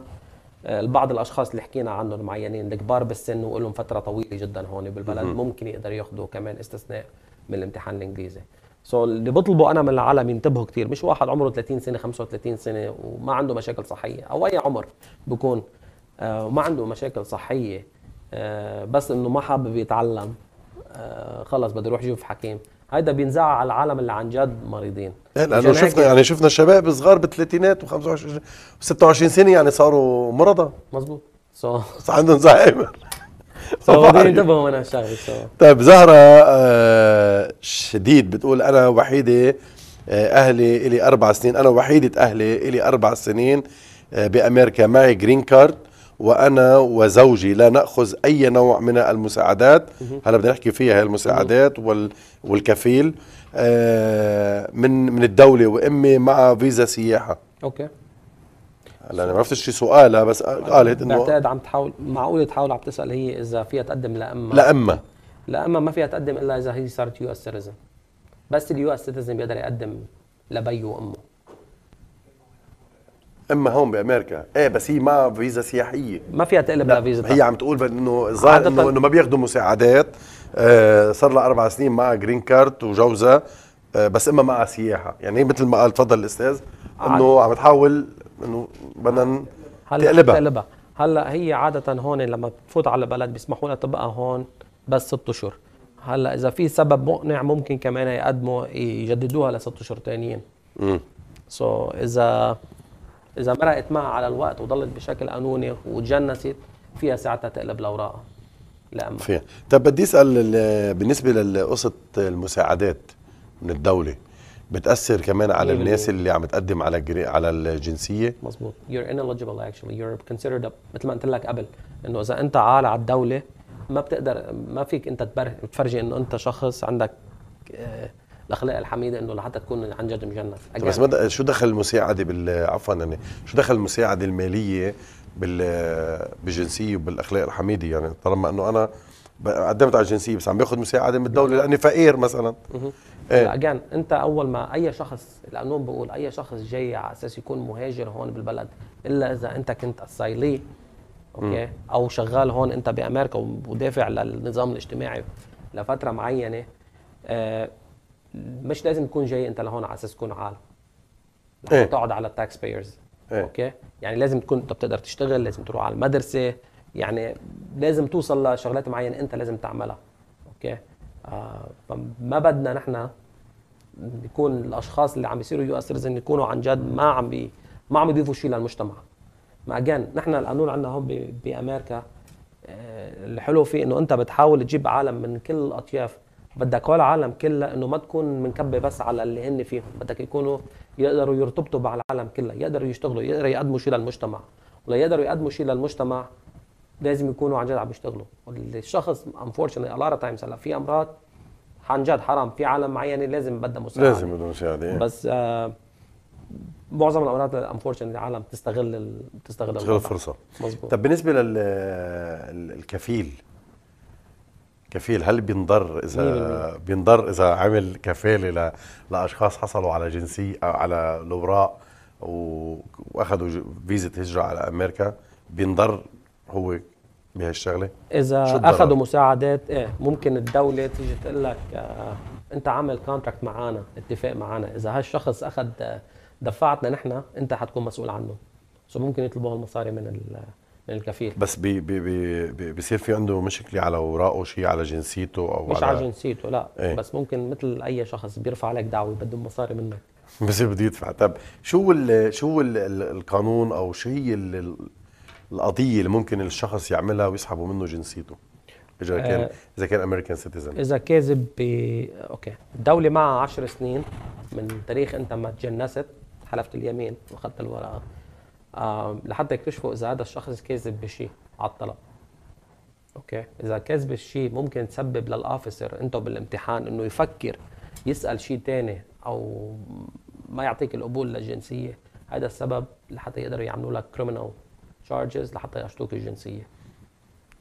آه، البعض الاشخاص اللي حكينا عنهم معينين الكبار بالسن ولهم فتره طويله جدا هون بالبلد ممكن يقدر ياخذوا كمان استثناء من الامتحان الانجليزي سو so اللي بطلبه انا من العالم ينتبهوا كثير مش واحد عمره 30 سنه 35 سنه وما عنده مشاكل صحيه او اي عمر بكون آه، وما عنده مشاكل صحيه آه، بس انه ما حابب يتعلم خلص بده يروح يشوف حكيم هيدا بينزع على العالم اللي عن جد مريضين إيه، لانه شفنا يعني شفنا شباب صغار بالثلاثينات و25 و26 سنه يعني صاروا مرضى مزبوط سو so. <laughs> عندهم زهايمر <laughs> صباحي انتبهوا من هالشغله طيب زهره آه، شديد بتقول انا وحيده آه، اهلي الي اربع سنين انا وحيده اهلي الي اربع سنين آه، بامريكا معي جرين كارد وانا وزوجي لا ناخذ اي نوع من المساعدات هلا بدنا نحكي فيها هي المساعدات وال والكفيل آه من من الدوله وامي مع فيزا سياحه اوكي هلا انا ما عرفتش شي سؤالها بس قالت انه بعتقد عم تحاول معقوله تحاول عم تسال هي اذا فيها تقدم لامها لامها لامها ما فيها تقدم الا اذا هي صارت يو اس سيتيزن بس اليو اس سيتيزن بيقدر يقدم لبيه وامه اما هون بامريكا ايه بس هي ما فيزا سياحيه ما فيها تقلب لا فيزا هي عم تقول انه ظاهر انه انه ما بياخذوا مساعدات آه صار لها اربع سنين مع جرين كارت وجوزها آه بس اما مع سياحه يعني مثل ما قال تفضل الاستاذ آه. انه عم تحاول انه بدنا تقلبها تقلبها هلا هي عاده هون لما بتفوت على بلد بيسمحوا لها تبقى هون بس ست اشهر هلا اذا في سبب مقنع ممكن كمان يقدموا يجددوها لست اشهر ثانيين امم سو so اذا اذا مرقت معها على الوقت وضلت بشكل قانوني وتجنست فيها ساعتها تقلب الاوراق لأمها فيها طب بدي اسال بالنسبه لقصه المساعدات من الدوله بتاثر كمان على الناس اللي عم تقدم على الجري... على الجنسيه مزبوط you're ineligible actually you're considered a... مثل ما قلت لك قبل انه اذا انت عال على الدوله ما بتقدر ما فيك انت تبر... تفرجي انه انت شخص عندك آه، الاخلاق الحميده انه لحتى تكون عن جد مجنب بس بدأ شو دخل المساعده بال عفوا يعني شو دخل المساعده الماليه بال بالجنسيه وبالاخلاق الحميده يعني طالما انه انا قدمت على الجنسيه بس عم باخذ مساعده من الدوله لاني فقير مثلا إيه؟ اجان انت اول ما اي شخص القانون بيقول اي شخص جاي على اساس يكون مهاجر هون بالبلد الا اذا انت كنت اسايلي اوكي مم. او شغال هون انت بامريكا ودافع للنظام الاجتماعي لفتره معينه آه مش لازم تكون جاي انت لهون على اساس تكون عالم إيه؟ تقعد على التاكس بايرز إيه؟ اوكي يعني لازم تكون انت بتقدر تشتغل لازم تروح على المدرسه يعني لازم توصل لشغلات معينه انت لازم تعملها اوكي آه فما بدنا نحن يكون الاشخاص اللي عم بيصيروا يو اس ريزن يكونوا عن جد ما عم بي ما عم يضيفوا شيء للمجتمع ما اجان نحن القانون عندنا هون بامريكا آه، الحلو فيه انه انت بتحاول تجيب عالم من كل الاطياف بدك ولا عالم كله انه ما تكون منكبه بس على اللي هن فيهم بدك يكونوا يقدروا يرتبطوا مع العالم كله يقدروا يشتغلوا يقدروا يقدموا شيء للمجتمع ولا يقدروا يقدموا شيء للمجتمع لازم يكونوا عن جد عم يشتغلوا الشخص انفورشنتلي اوف تايمز هلا في امراض عن جد حرام في عالم معينه لازم بدها مساعده لازم بدها مساعده إيه. بس آه معظم الامراض انفورشنتلي العالم بتستغل بتستغل الفرصه مظبوط طب بالنسبه للكفيل كفيل هل بينضر اذا بينضر اذا عمل كفاله لاشخاص حصلوا على جنسيه على الوراء واخذوا فيزا هجره على امريكا بينضر هو بهالشغله اذا اخذوا مساعدات ايه ممكن الدوله تيجي تقول لك آه انت عامل كونتراكت معنا اتفاق معنا اذا هالشخص اخذ آه، دفعتنا نحن انت حتكون مسؤول عنه سو ممكن يطلبوا هالمصاري من ال... للكفيل بس بي بي بي بيصير في عنده مشكله على اوراقه شيء على جنسيته او مش على, على جنسيته لا ايه؟ بس ممكن مثل اي شخص بيرفع عليك دعوه بدهم مصاري منك بصير بده يدفع طب شو الـ شو الـ القانون او شو هي القضيه اللي ممكن الشخص يعملها ويسحبوا منه جنسيته اذا آه، كان اذا كان امريكان سيتيزن اذا كاذب ب اوكي الدوله معها 10 سنين من تاريخ انت ما تجنست حلفت اليمين واخذت الورقه لحد يكتشفوا اذا هذا الشخص كاذب بشيء على الطلب اوكي اذا كذب الشيء ممكن تسبب للاوفيسر انتم بالامتحان انه يفكر يسال شيء ثاني او ما يعطيك القبول للجنسيه هذا السبب لحتى يقدروا يعملوا لك كريمنال تشارجز لحتى يشطوك الجنسيه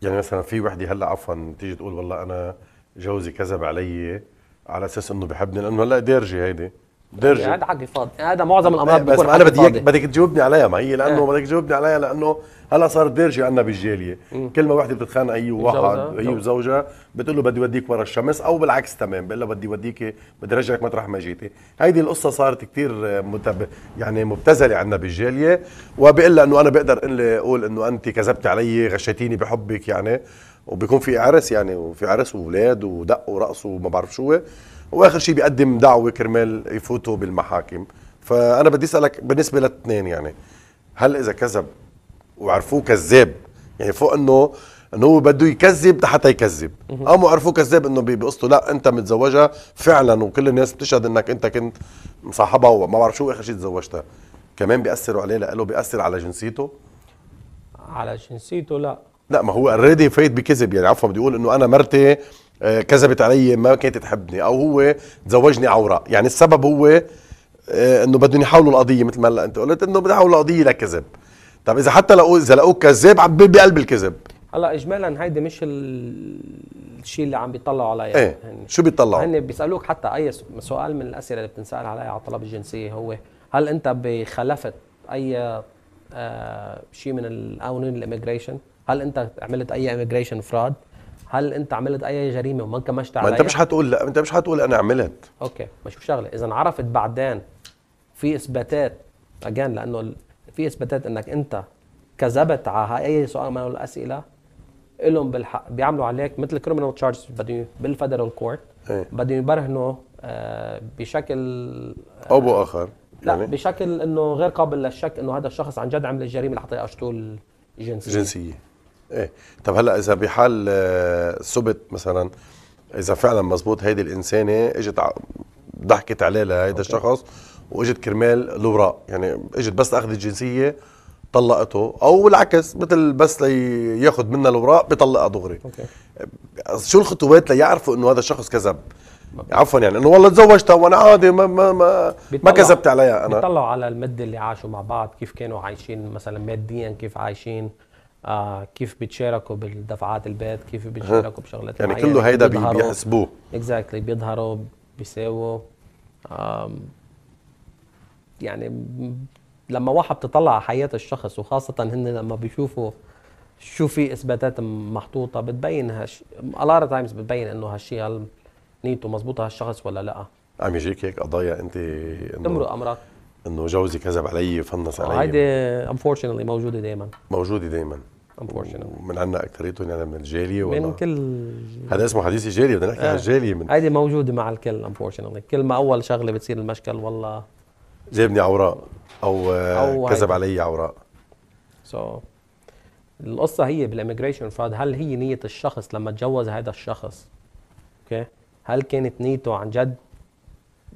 يعني مثلا في وحده هلا عفوا تيجي تقول والله انا جوزي كذب علي على اساس انه بحبني لانه هلا دارجه هيدي درجه قاعد على يعني فاضي يعني هذا معظم الامراض إيه، بس انا بدي اياك بدك تجاوبني عليها ما هي لانه إيه. بدك تجاوبني عليها لانه هلا صارت درجه عندنا بالجاليه كل ما وحده بتتخانق اي واحد هي وزوجها بتقول له بدي وديك ورا الشمس او بالعكس تمام بقول لها بدي وديك بدي رجعك مطرح ما جيتي هيدي القصه صارت كثير متب... يعني مبتذله عندنا بالجاليه وبقول لها انه انا بقدر اقول انه انت كذبت علي غشيتيني بحبك يعني وبيكون في عرس يعني وفي عرس واولاد ودق ورقص وما بعرف شو واخر شيء بيقدم دعوه كرمال يفوتوا بالمحاكم فانا بدي اسالك بالنسبه للاثنين يعني هل اذا كذب وعرفوه كذاب يعني فوق انه انه هو بده يكذب حتى يكذب قاموا عرفوه كذاب انه بقصته لا انت متزوجها فعلا وكل الناس بتشهد انك انت كنت مصاحبها وما بعرف شو اخر شيء تزوجتها كمان بياثروا عليه لإله بياثر على جنسيته على جنسيته لا لا ما هو اوريدي فايت بكذب يعني عفوا بدي اقول انه انا مرتي آه، كذبت علي ما كانت تحبني او هو تزوجني عوره يعني السبب هو آه، انه بدهم يحولوا القضيه مثل ما انت قلت انه بدهم يحولوا القضيه لكذب طب اذا حتى لو اذا لقوك كذاب عم بقلب الكذب هلا اجمالا هيدي مش الشيء اللي عم بيطلعوا عليه ايه هن... شو بيطلعوا؟ هن بيسالوك حتى اي سؤال من الاسئله اللي بتنسال عليها على طلب الجنسيه هو هل انت بخلفت اي آه شيء من القوانين الاميجريشن؟ هل انت عملت اي اميجريشن فراد؟ هل انت عملت اي جريمه وما انكمشت عليها ما انت مش هتقول لا انت مش هتقول انا عملت اوكي ما شوف شغله اذا عرفت بعدين في اثباتات اجان لانه في اثباتات انك انت كذبت على اي سؤال من الاسئله لهم بالحق بيعملوا عليك مثل كريمنال تشارج بدهم بالفدرال كورت إيه. بدهم يبرهنوا آه، بشكل آه، او باخر لا يعني؟ بشكل انه غير قابل للشك انه هذا الشخص عن جد عمل الجريمه لحتى يقشطوا الجنسيه جنسيه ايه طب هلا اذا بحال ثبت آه، مثلا اذا فعلا مزبوط هيدي الانسانه اجت ضحكت عليه لهيدا الشخص واجت كرمال الوراق يعني اجت بس اخذ الجنسيه طلقته او العكس مثل بس لياخذ منها الاوراق بيطلقها دغري أوكي. شو الخطوات ليعرفوا انه هذا الشخص كذب عفوا يعني انه والله تزوجتها وانا عادي ما ما ما, ما كذبت عليها انا بيطلعوا على المده اللي عاشوا مع بعض كيف كانوا عايشين مثلا ماديا كيف عايشين آه كيف بتشاركوا بالدفعات البيت كيف بتشاركوا بشغلات يعني كله هيدا بيحسبوه اكزاكتلي بيظهروا بيساووا يعني لما واحد بتطلع على حياه الشخص وخاصه هن لما بيشوفوا شو في اثباتات محطوطه بتبين هش الار تايمز بتبين انه هالشيء هل نيته مزبوطه هالشخص ولا لا عم يجيك هيك قضايا انت انه تمرق امراض انه جوزي كذب علي فنص علي هيدي unfortunately موجوده دائما موجوده دائما من عنا اكثريتهم يعني من الجاليه من كل هذا اسمه حديث الجاليه بدنا نحكي آه. عن الجاليه من هيدي موجوده مع الكل unfortunately كل ما اول شغله بتصير المشكل والله جابني عوراء او, آه، أو كذب علي عوراء سو so. القصه هي بالاميجريشن فراد هل هي نيه الشخص لما تجوز هذا الشخص اوكي okay. هل كانت نيته عن جد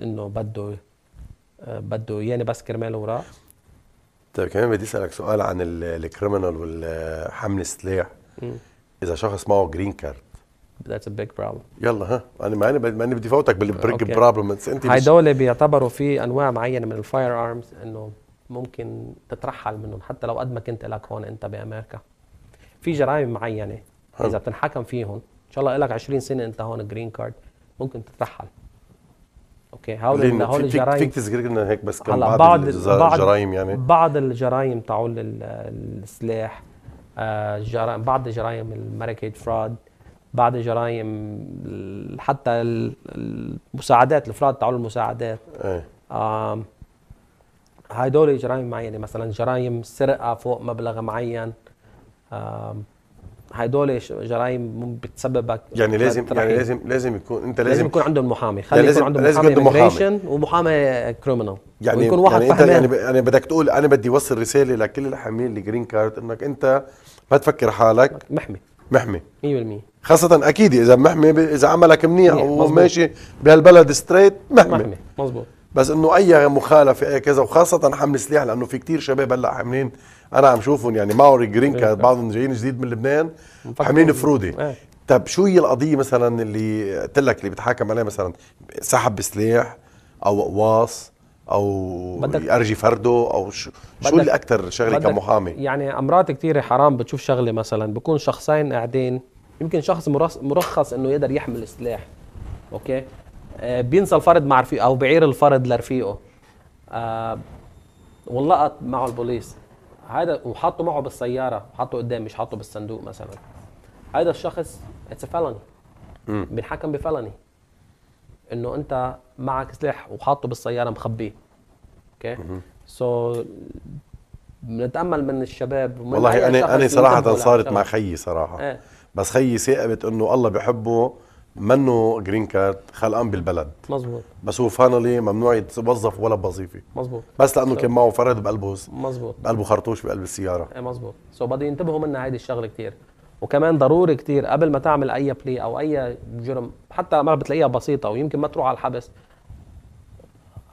انه بده بده اياني بس كرمال وراء طيب كمان بدي اسالك سؤال عن الكريمنال والحمل السلاح اذا شخص معه جرين كارد That's a big problem. يلا ها انا مع اني ما انا بدي فوتك بالبريك بروبلم انت هدول بيعتبروا في انواع معينه من الفاير ارمز انه ممكن تترحل منهم حتى لو قد ما كنت لك هون انت بامريكا في جرائم معينه اذا بتنحكم فيهم ان شاء الله لك 20 سنه انت هون جرين كارد ممكن تترحل اوكي هول ان هول الجرايم فيك تذكر لنا هيك بس كم بعض, بعض الجرايم يعني بعض الجرايم تعول السلاح آه بعض جرائم الماركت فراد بعض جرائم حتى المساعدات الفراد تعول المساعدات ايه هدول جرائم معينه مثلا جرائم سرقه فوق مبلغ معين هدول جرائم بتسببك يعني لازم يعني لازم لازم يكون انت لازم, لازم يكون عندهم محامي خلي يكون عندهم لازم محامي محامي ومحامي كريمنال يعني ويكون يعني واحد يعني انت يعني بدك تقول انا بدي اوصل رساله لكل الحاملين الجرين كارد انك انت ما تفكر حالك محمي محمي 100% خاصة أكيد إذا محمي إذا عملك منيح وماشي بهالبلد ستريت محمي محمي مزبوط بس انه اي مخالفه اي كذا وخاصه حمل سلاح لانه في كتير شباب هلا حاملين انا عم شوفهم يعني ماوري جرينكا إيه. بعضهم جايين جديد من لبنان حاملين فروده إيه. طب شو هي القضيه مثلا اللي قلت لك اللي بتحاكم عليها مثلا سحب سلاح او اقواص او بدك يرجي فرده او شو, شو اللي اكثر شغله كمحامي يعني امرات كثيره حرام بتشوف شغله مثلا بكون شخصين قاعدين يمكن شخص مرخص انه يقدر يحمل سلاح اوكي آه، بينسى الفرد مع رفيقه او بعير الفرد لرفيقه آه، ولقط معه البوليس هذا وحطه معه بالسياره حطه قدام مش حطه بالصندوق مثلا هذا الشخص اتس فلاني بنحكم بفلاني انه انت معك سلاح وحاطه بالسياره مخبيه اوكي سو بنتامل من الشباب ومن والله انا انا صراحه صارت مع خيي صراحه ايه. بس خيي ثاقبت انه الله بحبه منه جرين كارد خلقان بالبلد مزبوط بس هو فاينلي ممنوع يتوظف ولا بوظيفه مزبوط بس لانه كان معه فرد بقلبه مزبوط بقلبه خرطوش بقلب السياره ايه مزبوط سو بده ينتبهوا منها هيدي الشغله كثير وكمان ضروري كثير قبل ما تعمل اي بلي او اي جرم حتى ما بتلاقيها بسيطه ويمكن ما تروح على الحبس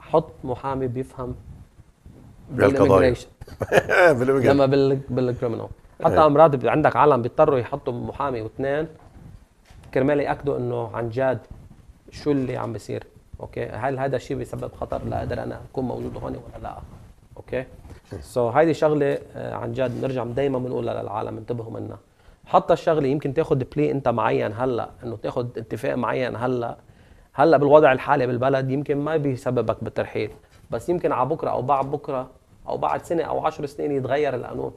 حط محامي بيفهم بالقضايا <laughs> لما بالكريمنال حتى إيه. مرات عندك عالم بيضطروا يحطوا محامي واثنين كرمال ياكدوا انه عن جد شو اللي عم بيصير اوكي هل هذا الشيء بيسبب خطر لاقدر انا اكون موجود هون ولا لا اوكي سو so, هيدي شغله آه، عن جد بنرجع دائما بنقولها للعالم انتبهوا منها حتى الشغله يمكن تاخذ بلي انت معين هلا انه تاخذ اتفاق معين هلا هلا بالوضع الحالي بالبلد يمكن ما بيسببك بالترحيل بس يمكن على بكره او بعد بكره او بعد سنه او عشر سنين يتغير القانون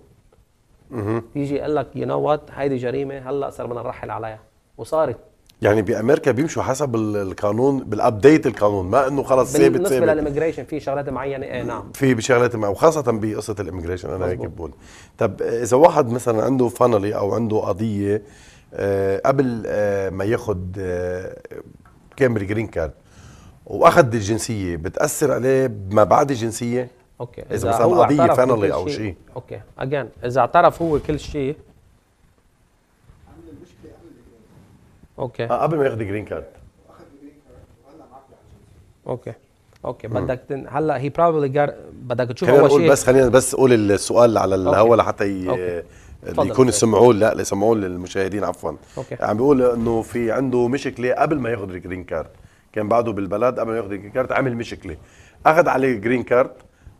يجي يقول لك يو نو وات هيدي جريمه هلا صار بدنا نرحل عليها وصارت يعني بامريكا بيمشوا حسب القانون بالابديت القانون ما انه خلص ثابت ثابت بالنسبه للاميجريشن في شغلات معينه ايه نعم في شغلات معينه وخاصه بقصه الاميجريشن انا هيك بقول طب اذا واحد مثلا عنده فانلي او عنده قضيه آه، قبل آه، ما ياخذ كامري جرين كارد واخذ الجنسيه بتاثر عليه ما بعد الجنسيه اوكي اذا, إذا مثلا قضيه فانلي او شيء اوكي اجين اذا اعترف هو كل شيء اوكي آه قبل ما ياخذ جرين كارد اوكي اوكي بدك تن... هلا هي بروبلي جار... بدك تشوف اول شيء بس خلينا بس قول السؤال على الهوا لحتى ي... اللي يكون سمعوه لا اللي سمعوه للمشاهدين عفوا أوكي. عم بيقول انه في عنده مشكله قبل ما ياخذ الجرين كارد كان بعده بالبلد قبل ما ياخذ الجرين كارد عمل مشكله اخذ عليه جرين كارد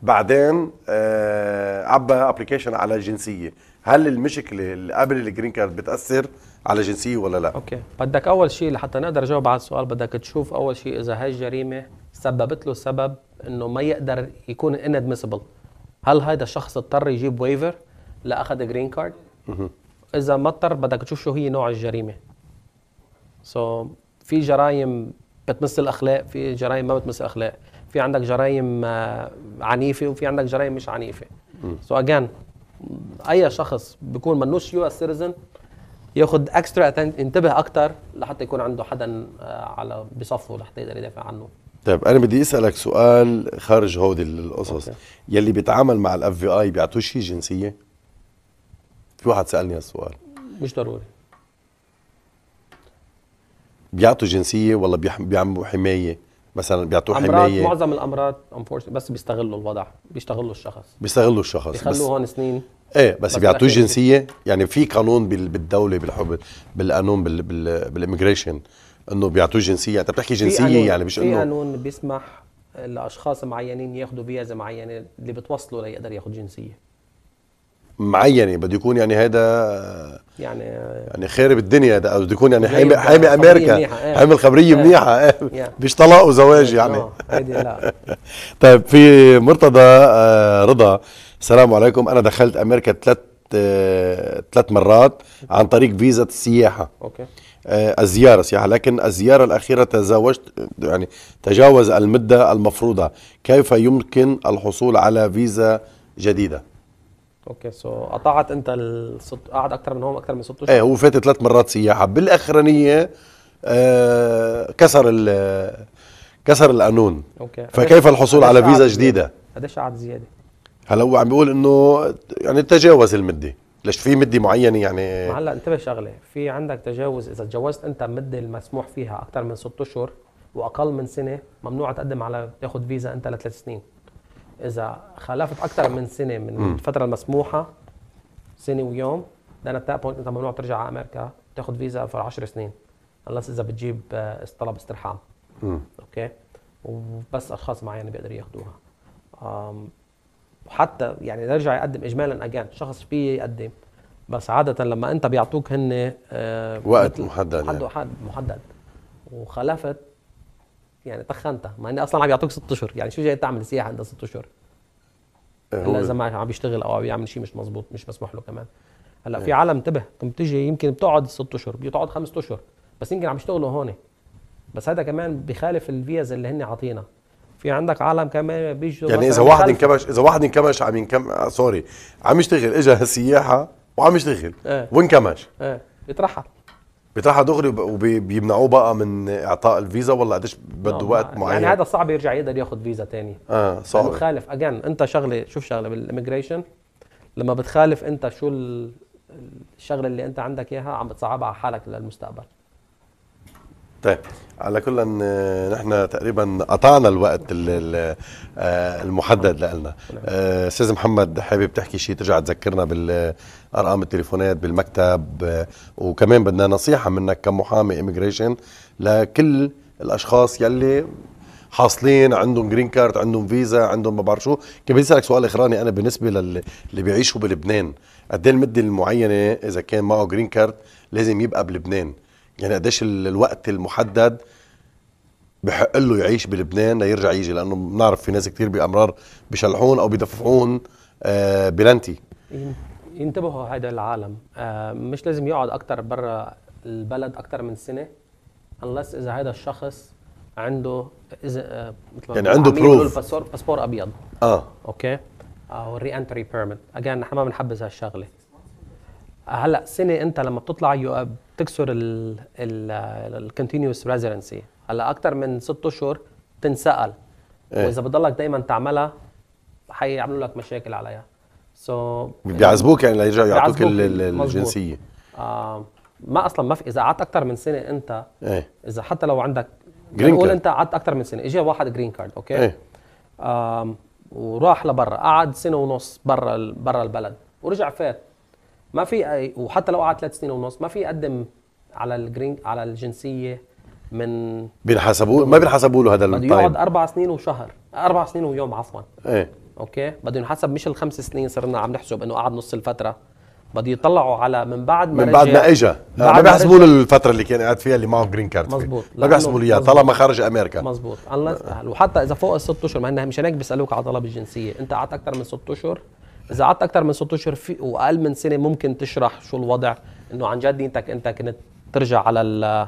بعدين آه عبى ابلكيشن على جنسيه هل المشكله اللي قبل الجرين كارد بتاثر على جنسيه ولا لا اوكي بدك اول شيء لحتى نقدر نجاوب على السؤال بدك تشوف اول شيء اذا هاي الجريمه سببت له سبب انه ما يقدر يكون انادميسبل هل هذا الشخص اضطر يجيب ويفر لاخذ جرين كارد اذا ما اضطر بدك تشوف شو هي نوع الجريمه سو so, في جرائم بتمس الاخلاق في جرائم ما بتمس الاخلاق في عندك جرائم آه، عنيفه وفي عندك جرائم مش عنيفه سو so, اجان اي شخص بيكون منوش يو اس سيتيزن ياخد اكسترا انتبه اكتر لحتى يكون عنده حدا آه، على بصفه لحتى يقدر يدافع عنه طيب انا بدي اسالك سؤال خارج هودي القصص أوكي. يلي بيتعامل مع الاف في اي بيعطوه شيء جنسيه في واحد سالني هالسؤال مش ضروري بيعطوا جنسيه ولا بيعملوا حمايه مثلا بيعطوه حمايه معظم الامراض بس بيستغلوا الوضع بيستغلوا الشخص بيستغلوا الشخص بيخلوه هون سنين ايه بس, بس بيعطوه جنسيه يعني في قانون بالدوله بالحب بالقانون بالاميجريشن انه بيعطوه جنسيه انت بتحكي جنسيه يعني مش انه في قانون بيسمح لاشخاص معينين ياخذوا فيزا معينه اللي بتوصله ليقدر ياخذ جنسيه معينه يعني بده يكون يعني هذا يعني يعني خارب الدنيا ده بده يكون يعني حامي حامي امريكا حامي الخبريه منيحه إيه. إيه. إيه. مش طلاق وزواج يعني لا <laughs> طيب في مرتضى آه، رضا السلام عليكم انا دخلت امريكا ثلاث آه، ثلاث مرات عن طريق فيزا السياحه اوكي آه، الزيارة سياحة لكن الزيارة الأخيرة تزاوجت يعني تجاوز المدة المفروضة كيف يمكن الحصول على فيزا جديدة اوكي سو قطعت انت الست... قعد اكثر من هون اكثر من ست اشهر ايه هو فات ثلاث مرات سياحه بالاخرانيه آه كسر كسر القانون اوكي فكيف الحصول على فيزا جديده؟ قديش قعد زياده؟ هلا هو عم بيقول انه يعني تجاوز المده ليش في مده معينه يعني هلا انتبه شغله في عندك تجاوز اذا تجاوزت انت المده المسموح فيها اكثر من ست اشهر واقل من سنه ممنوع تقدم على تاخذ فيزا انت لثلاث سنين اذا خالفت اكثر من سنه من م. الفتره المسموحه سنه ويوم لان التاب بوينت انت ممنوع ترجع على امريكا تاخذ فيزا فور 10 سنين خلص اذا بتجيب آه، طلب استرحام اوكي وبس اشخاص معينه بيقدروا ياخذوها وحتى يعني نرجع يقدم اجمالا اجان شخص فيه يقدم بس عاده لما انت بيعطوك هن آه، وقت محدد حد يعني. محدد وخالفت يعني تخنتها مع اني اصلا عم يعطوك ست اشهر يعني شو جاي تعمل سياحه عندها ست اشهر آه، هلا اذا ما عم يشتغل او عم يعمل شيء مش مزبوط مش مسموح له كمان هلا في آه. عالم انتبه بتجي يمكن بتقعد ست اشهر بتقعد خمس اشهر بس يمكن عم يشتغلوا هون بس هذا كمان بخالف الفيز اللي هن عاطينا في عندك عالم كمان بيجوا يعني اذا واحد انكمش اذا واحد انكمش عم ينكم سوري آه، عم يشتغل اجى سياحه وعم يشتغل وانكمش ايه. يترحل بيطرحها دغري وبيمنعوه بقى من اعطاء الفيزا ولا قديش بده وقت معين يعني هذا صعب يرجع يقدر ياخذ فيزا تاني اه صعب مخالف اجان انت شغله شوف شغله بالاميجريشن لما بتخالف انت شو الشغله اللي انت عندك اياها عم بتصعبها على حالك للمستقبل طيب على كل ان آه، نحن تقريبا قطعنا الوقت آه، المحدد لنا آه، استاذ محمد حابب تحكي شيء ترجع تذكرنا بالارقام التليفونات بالمكتب وكمان بدنا نصيحه منك كمحامي اميجريشن لكل الاشخاص يلي حاصلين عندهم جرين كارد عندهم فيزا عندهم ما بعرف شو كان بدي اسالك سؤال اخراني انا بالنسبه للي بيعيشوا بلبنان قد ايه المده المعينه اذا كان معه جرين كارد لازم يبقى بلبنان يعني قديش الوقت المحدد بحق له يعيش بلبنان ليرجع يجي لانه بنعرف في ناس كثير بامرار بشلحون او بدفعون آه، بلنتي ينتبهوا هذا العالم آه، مش لازم يقعد اكثر برا البلد اكثر من سنه انلس اذا هذا الشخص عنده اذا آه يعني عنده بروف باسبور باسبور ابيض اه اوكي او ري انتري بيرمت اجان نحن ما بنحبس هالشغله هلا سنه انت لما بتطلع يو اب تكسر الكونتينيوس ريزيدنسي هلا اكثر من ست اشهر تنسال إيه؟ واذا بضلك دائما تعملها حيعملوا لك مشاكل عليها سو so بيعذبوك يعني ليرجعوا يعطوك الجنسيه آه ما اصلا ما في اذا قعدت اكثر من سنه انت إيه؟ اذا حتى لو عندك جرين كارد انت قعدت اكثر من سنه اجى واحد جرين كارد اوكي إيه؟ آه وراح لبرا قعد سنه ونص برا برا البلد ورجع فات ما في وحتى لو قعد ثلاث سنين ونص ما في يقدم على الجرين على الجنسيه من بينحسبوا ما بينحسبوا له هذا التايم بده يقعد اربع سنين وشهر اربع سنين ويوم عفوا ايه اوكي بده ينحسب مش الخمس سنين صرنا عم نحسب انه قعد نص الفتره بده يطلعوا على من بعد ما من بعد ما اجى ما بيحسبوا له الفتره اللي كان قاعد فيها اللي معه جرين كارد مزبوط ما بيحسبوا له اياها طالما خرج امريكا مزبوط وحتى اذا فوق الست اشهر ما هن مشان هيك بيسالوك على طلب الجنسيه انت قعدت اكثر من ست اشهر اذا قعدت اكثر من ست اشهر في واقل من سنه ممكن تشرح شو الوضع انه عن جد انت انت كنت ترجع على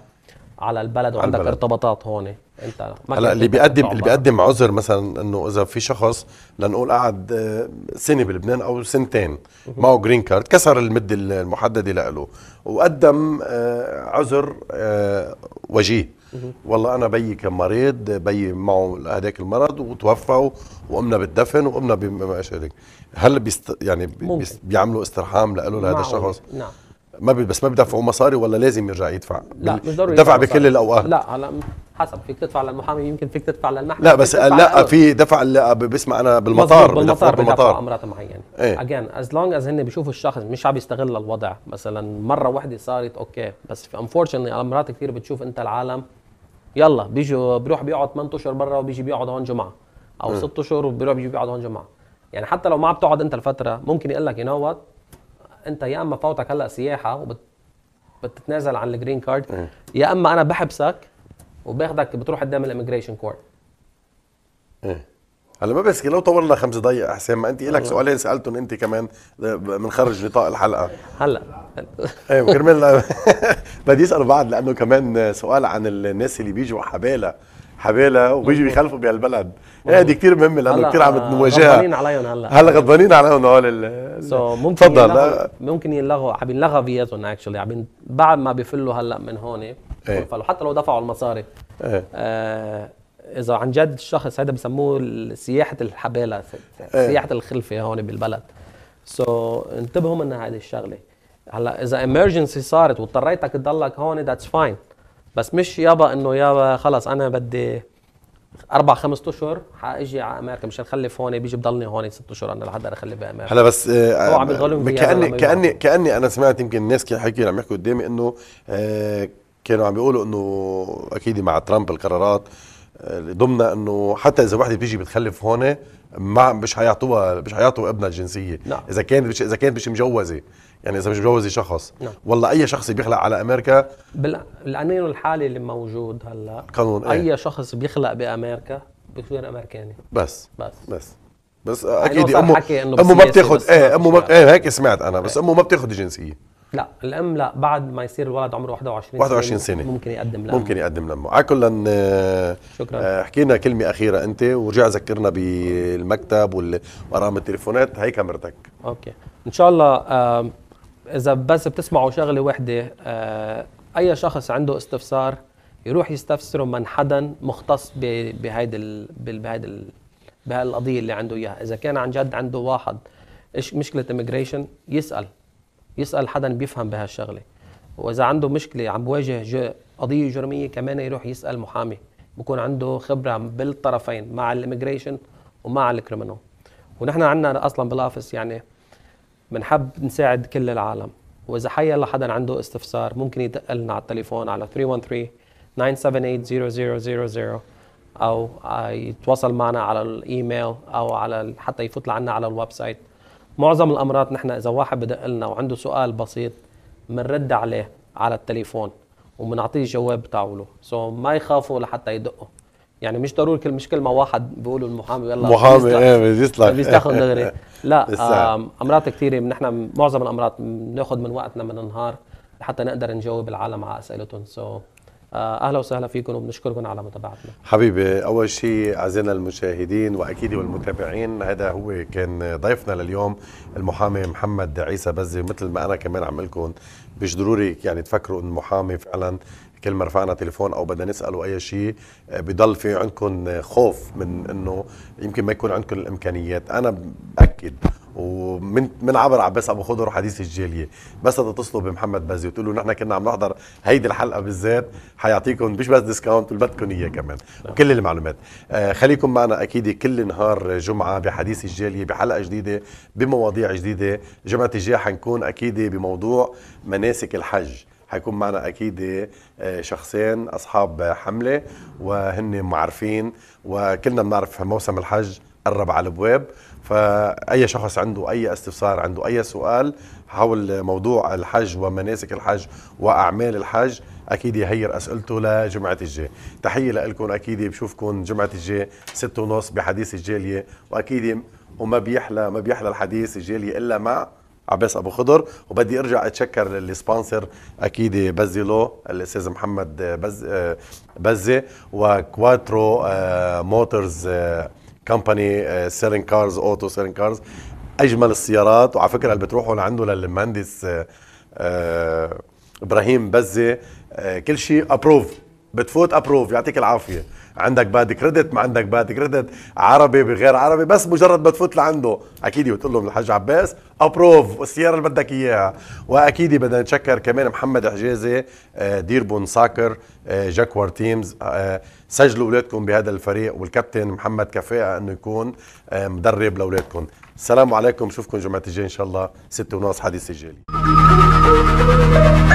على البلد وعندك البلد. ارتباطات هون انت هلا اللي بيقدم اللي بيقدم عذر مثلا انه اذا في شخص لنقول قعد آه، سنه بلبنان او سنتين معه جرين كارد كسر المده المحدده له وقدم آه، عذر آه، وجيه والله انا بيي كان مريض بيي معه هذاك المرض وتوفى وقمنا بالدفن وقمنا بما شابه هل بيست يعني بيعملوا استرحام له لهذا الشخص نعم ما بي بس ما بدفعوا مصاري ولا لازم يرجع يدفع لا مش ضروري يدفع بكل الاوقات لا هلا حسب فيك تدفع للمحامي يمكن فيك تدفع للمحكمه لا بس لا في دفع اللي بسمع انا بالمطار بالمطار بالمطار امرات معينه ايه؟ اجين از لونج از هن بيشوفوا الشخص مش عم يستغل الوضع مثلا مره واحده صارت اوكي بس انفورشنتلي امرات كثير بتشوف انت العالم يلا بيجوا بيروح بيقعد 8 اشهر برا وبيجي بيقعد هون جمعه او 6 اشهر وبيروح بيجي بيقعد هون جمعه يعني حتى لو ما عم تقعد انت الفتره ممكن يقول لك يو انت يا اما فوتك هلا سياحه وبتتنازل عن الجرين كارد يا اما انا بحبسك وباخذك بتروح قدام الاميجريشن كورت هلا ما بس لو طولنا خمس دقائق حسام ما انت لك سؤالين سالتهم انت كمان خارج نطاق الحلقه هلا ايوه كرمال <laughs> بدي اسال بعض لانه كمان سؤال عن الناس اللي بيجوا حباله حباله وبيجوا بيخلفوا بهالبلد ايه دي كثير مهمه لانه كثير عم آه، نواجهها غضبانين عليهم هلا هلا غضبانين عليهم هول سو ممكن تفضل ممكن يلغوا عم ينلغى فياتهم اكشلي عم بعد ما بفلوا هلا من هون ايه. حتى لو دفعوا المصاري ايه. آه اذا عن جد الشخص هذا بسموه سياحه الحباله إيه. سياحه الخلفه هون بالبلد سو so, انتبهوا من هذه الشغله هلا اذا امرجنسي صارت واضطريتك تضلك هون ذاتس فاين بس مش يابا انه يابا خلص انا بدي اربع خمس اشهر حاجي على امريكا مش هنخلف هون بيجي بضلني هون ست اشهر انا لحد اخلف بامريكا هلا بس آه عم آه، كاني كاني كاني, كأني انا سمعت يمكن الناس حكي عم يحكوا قدامي انه آه كانوا عم بيقولوا انه اكيد مع ترامب القرارات ضمن انه حتى اذا وحده بتيجي بتخلف هون ما مش حيعطوها مش حيعطوا ابنها الجنسيه نعم. اذا كان مش اذا كانت مش مجوزه يعني اذا مش مجوزه شخص نعم. والله اي شخص بيخلق على امريكا بالقانون الحالي اللي موجود هلا قانون إيه؟ اي ايه؟ شخص بيخلق بامريكا بيصير امريكاني بس بس بس بس يعني اكيد امه امه ما بتاخذ ايه امه ما ايه هيك سمعت انا بس إيه. امه ما بتاخذ الجنسيه لا الام لا بعد ما يصير الولد عمره 21 21 سنه, سنة. ممكن يقدم لأم. ممكن يقدم لامه على كل آه، شكرا آه، احكي لنا كلمه اخيره انت ورجع ذكرنا بالمكتب والارقام التليفونات هي كاميرتك اوكي ان شاء الله آه اذا بس بتسمعوا شغله وحده آه اي شخص عنده استفسار يروح يستفسره من حدا مختص بهيدي بهيدي بهالقضيه اللي عنده اياها اذا كان عن جد عنده واحد مشكله اميجريشن يسال يسال حدا بيفهم بهالشغله واذا عنده مشكله عم بواجه قضيه جرميه كمان يروح يسال محامي بكون عنده خبره بالطرفين مع الاميجريشن ومع الكريمنال ونحن عندنا اصلا بالافس يعني بنحب نساعد كل العالم واذا حي الله حدا عنده استفسار ممكن يدق لنا على التليفون على 313 978 او يتواصل معنا على الايميل او على حتى يفوت لعنا على الويب سايت معظم الامراض نحن اذا واحد بدق لنا وعنده سؤال بسيط بنرد عليه على التليفون وبنعطيه الجواب تاعوله سو so, ما يخافوا لحتى يدقوا يعني مش ضروري كل مش ما واحد بيقولوا المحامي يلا محامي ايه بدي يطلع دغري <laughs> لا امراض كثيره نحن معظم الامراض بناخذ من وقتنا من النهار لحتى نقدر نجاوب العالم على اسئلتهم سو so, اهلا وسهلا فيكم وبنشكركم على متابعتنا حبيبي اول شيء اعزائنا المشاهدين واكيد والمتابعين هذا هو كان ضيفنا لليوم المحامي محمد عيسى بزي مثل ما انا كمان عم لكم مش ضروري يعني تفكروا ان المحامي فعلا كل ما رفعنا تليفون او بدنا نساله اي شيء بضل في عندكم خوف من انه يمكن ما يكون عندكم الامكانيات انا باكد ومن من عبر عباس ابو خضر وحديث الجاليه بس تتصلوا بمحمد بازي وتقولوا نحن كنا عم نحضر هيدي الحلقه بالذات حيعطيكم مش بس ديسكاونت بل بدكم اياه كمان وكل المعلومات آه خليكم معنا اكيد كل نهار جمعه بحديث الجاليه بحلقه جديده بمواضيع جديده جمعه الجايه حنكون اكيد بموضوع مناسك الحج حيكون معنا اكيد آه، شخصين اصحاب حمله وهن معرفين وكلنا بنعرف موسم الحج قرب على الابواب فاي شخص عنده اي استفسار عنده اي سؤال حول موضوع الحج ومناسك الحج واعمال الحج اكيد يهير اسئلته لجمعه الجاي تحيه لكم اكيد بشوفكم جمعه الجاي ستة ونص بحديث الجاليه واكيد وما بيحلى ما بيحلى الحديث الجاليه الا مع عباس ابو خضر وبدي ارجع اتشكر السبونسر اكيد بزلو الاستاذ محمد بز آه، بزي وكواترو آه، موتورز آه، كمباني سيلينج كارز اوتو سيلينج كارز اجمل السيارات وعلى فكره اللي بتروحوا لعنده للمهندس آه، آه، ابراهيم بزه آه، كل شيء ابروف بتفوت ابروف يعطيك العافيه عندك باد كريدت ما عندك باد كريدت عربي بغير عربي بس مجرد ما تفوت لعنده اكيد بتقول لهم الحاج عباس ابروف السياره اللي بدك اياها واكيد بدنا نتشكر كمان محمد حجازي ديربون ساكر جاكوار تيمز سجلوا اولادكم بهذا الفريق والكابتن محمد كفاءه انه يكون آه، مدرب لاولادكم السلام عليكم بشوفكم جمعه الجايه ان شاء الله ستة ونص حديث الجالي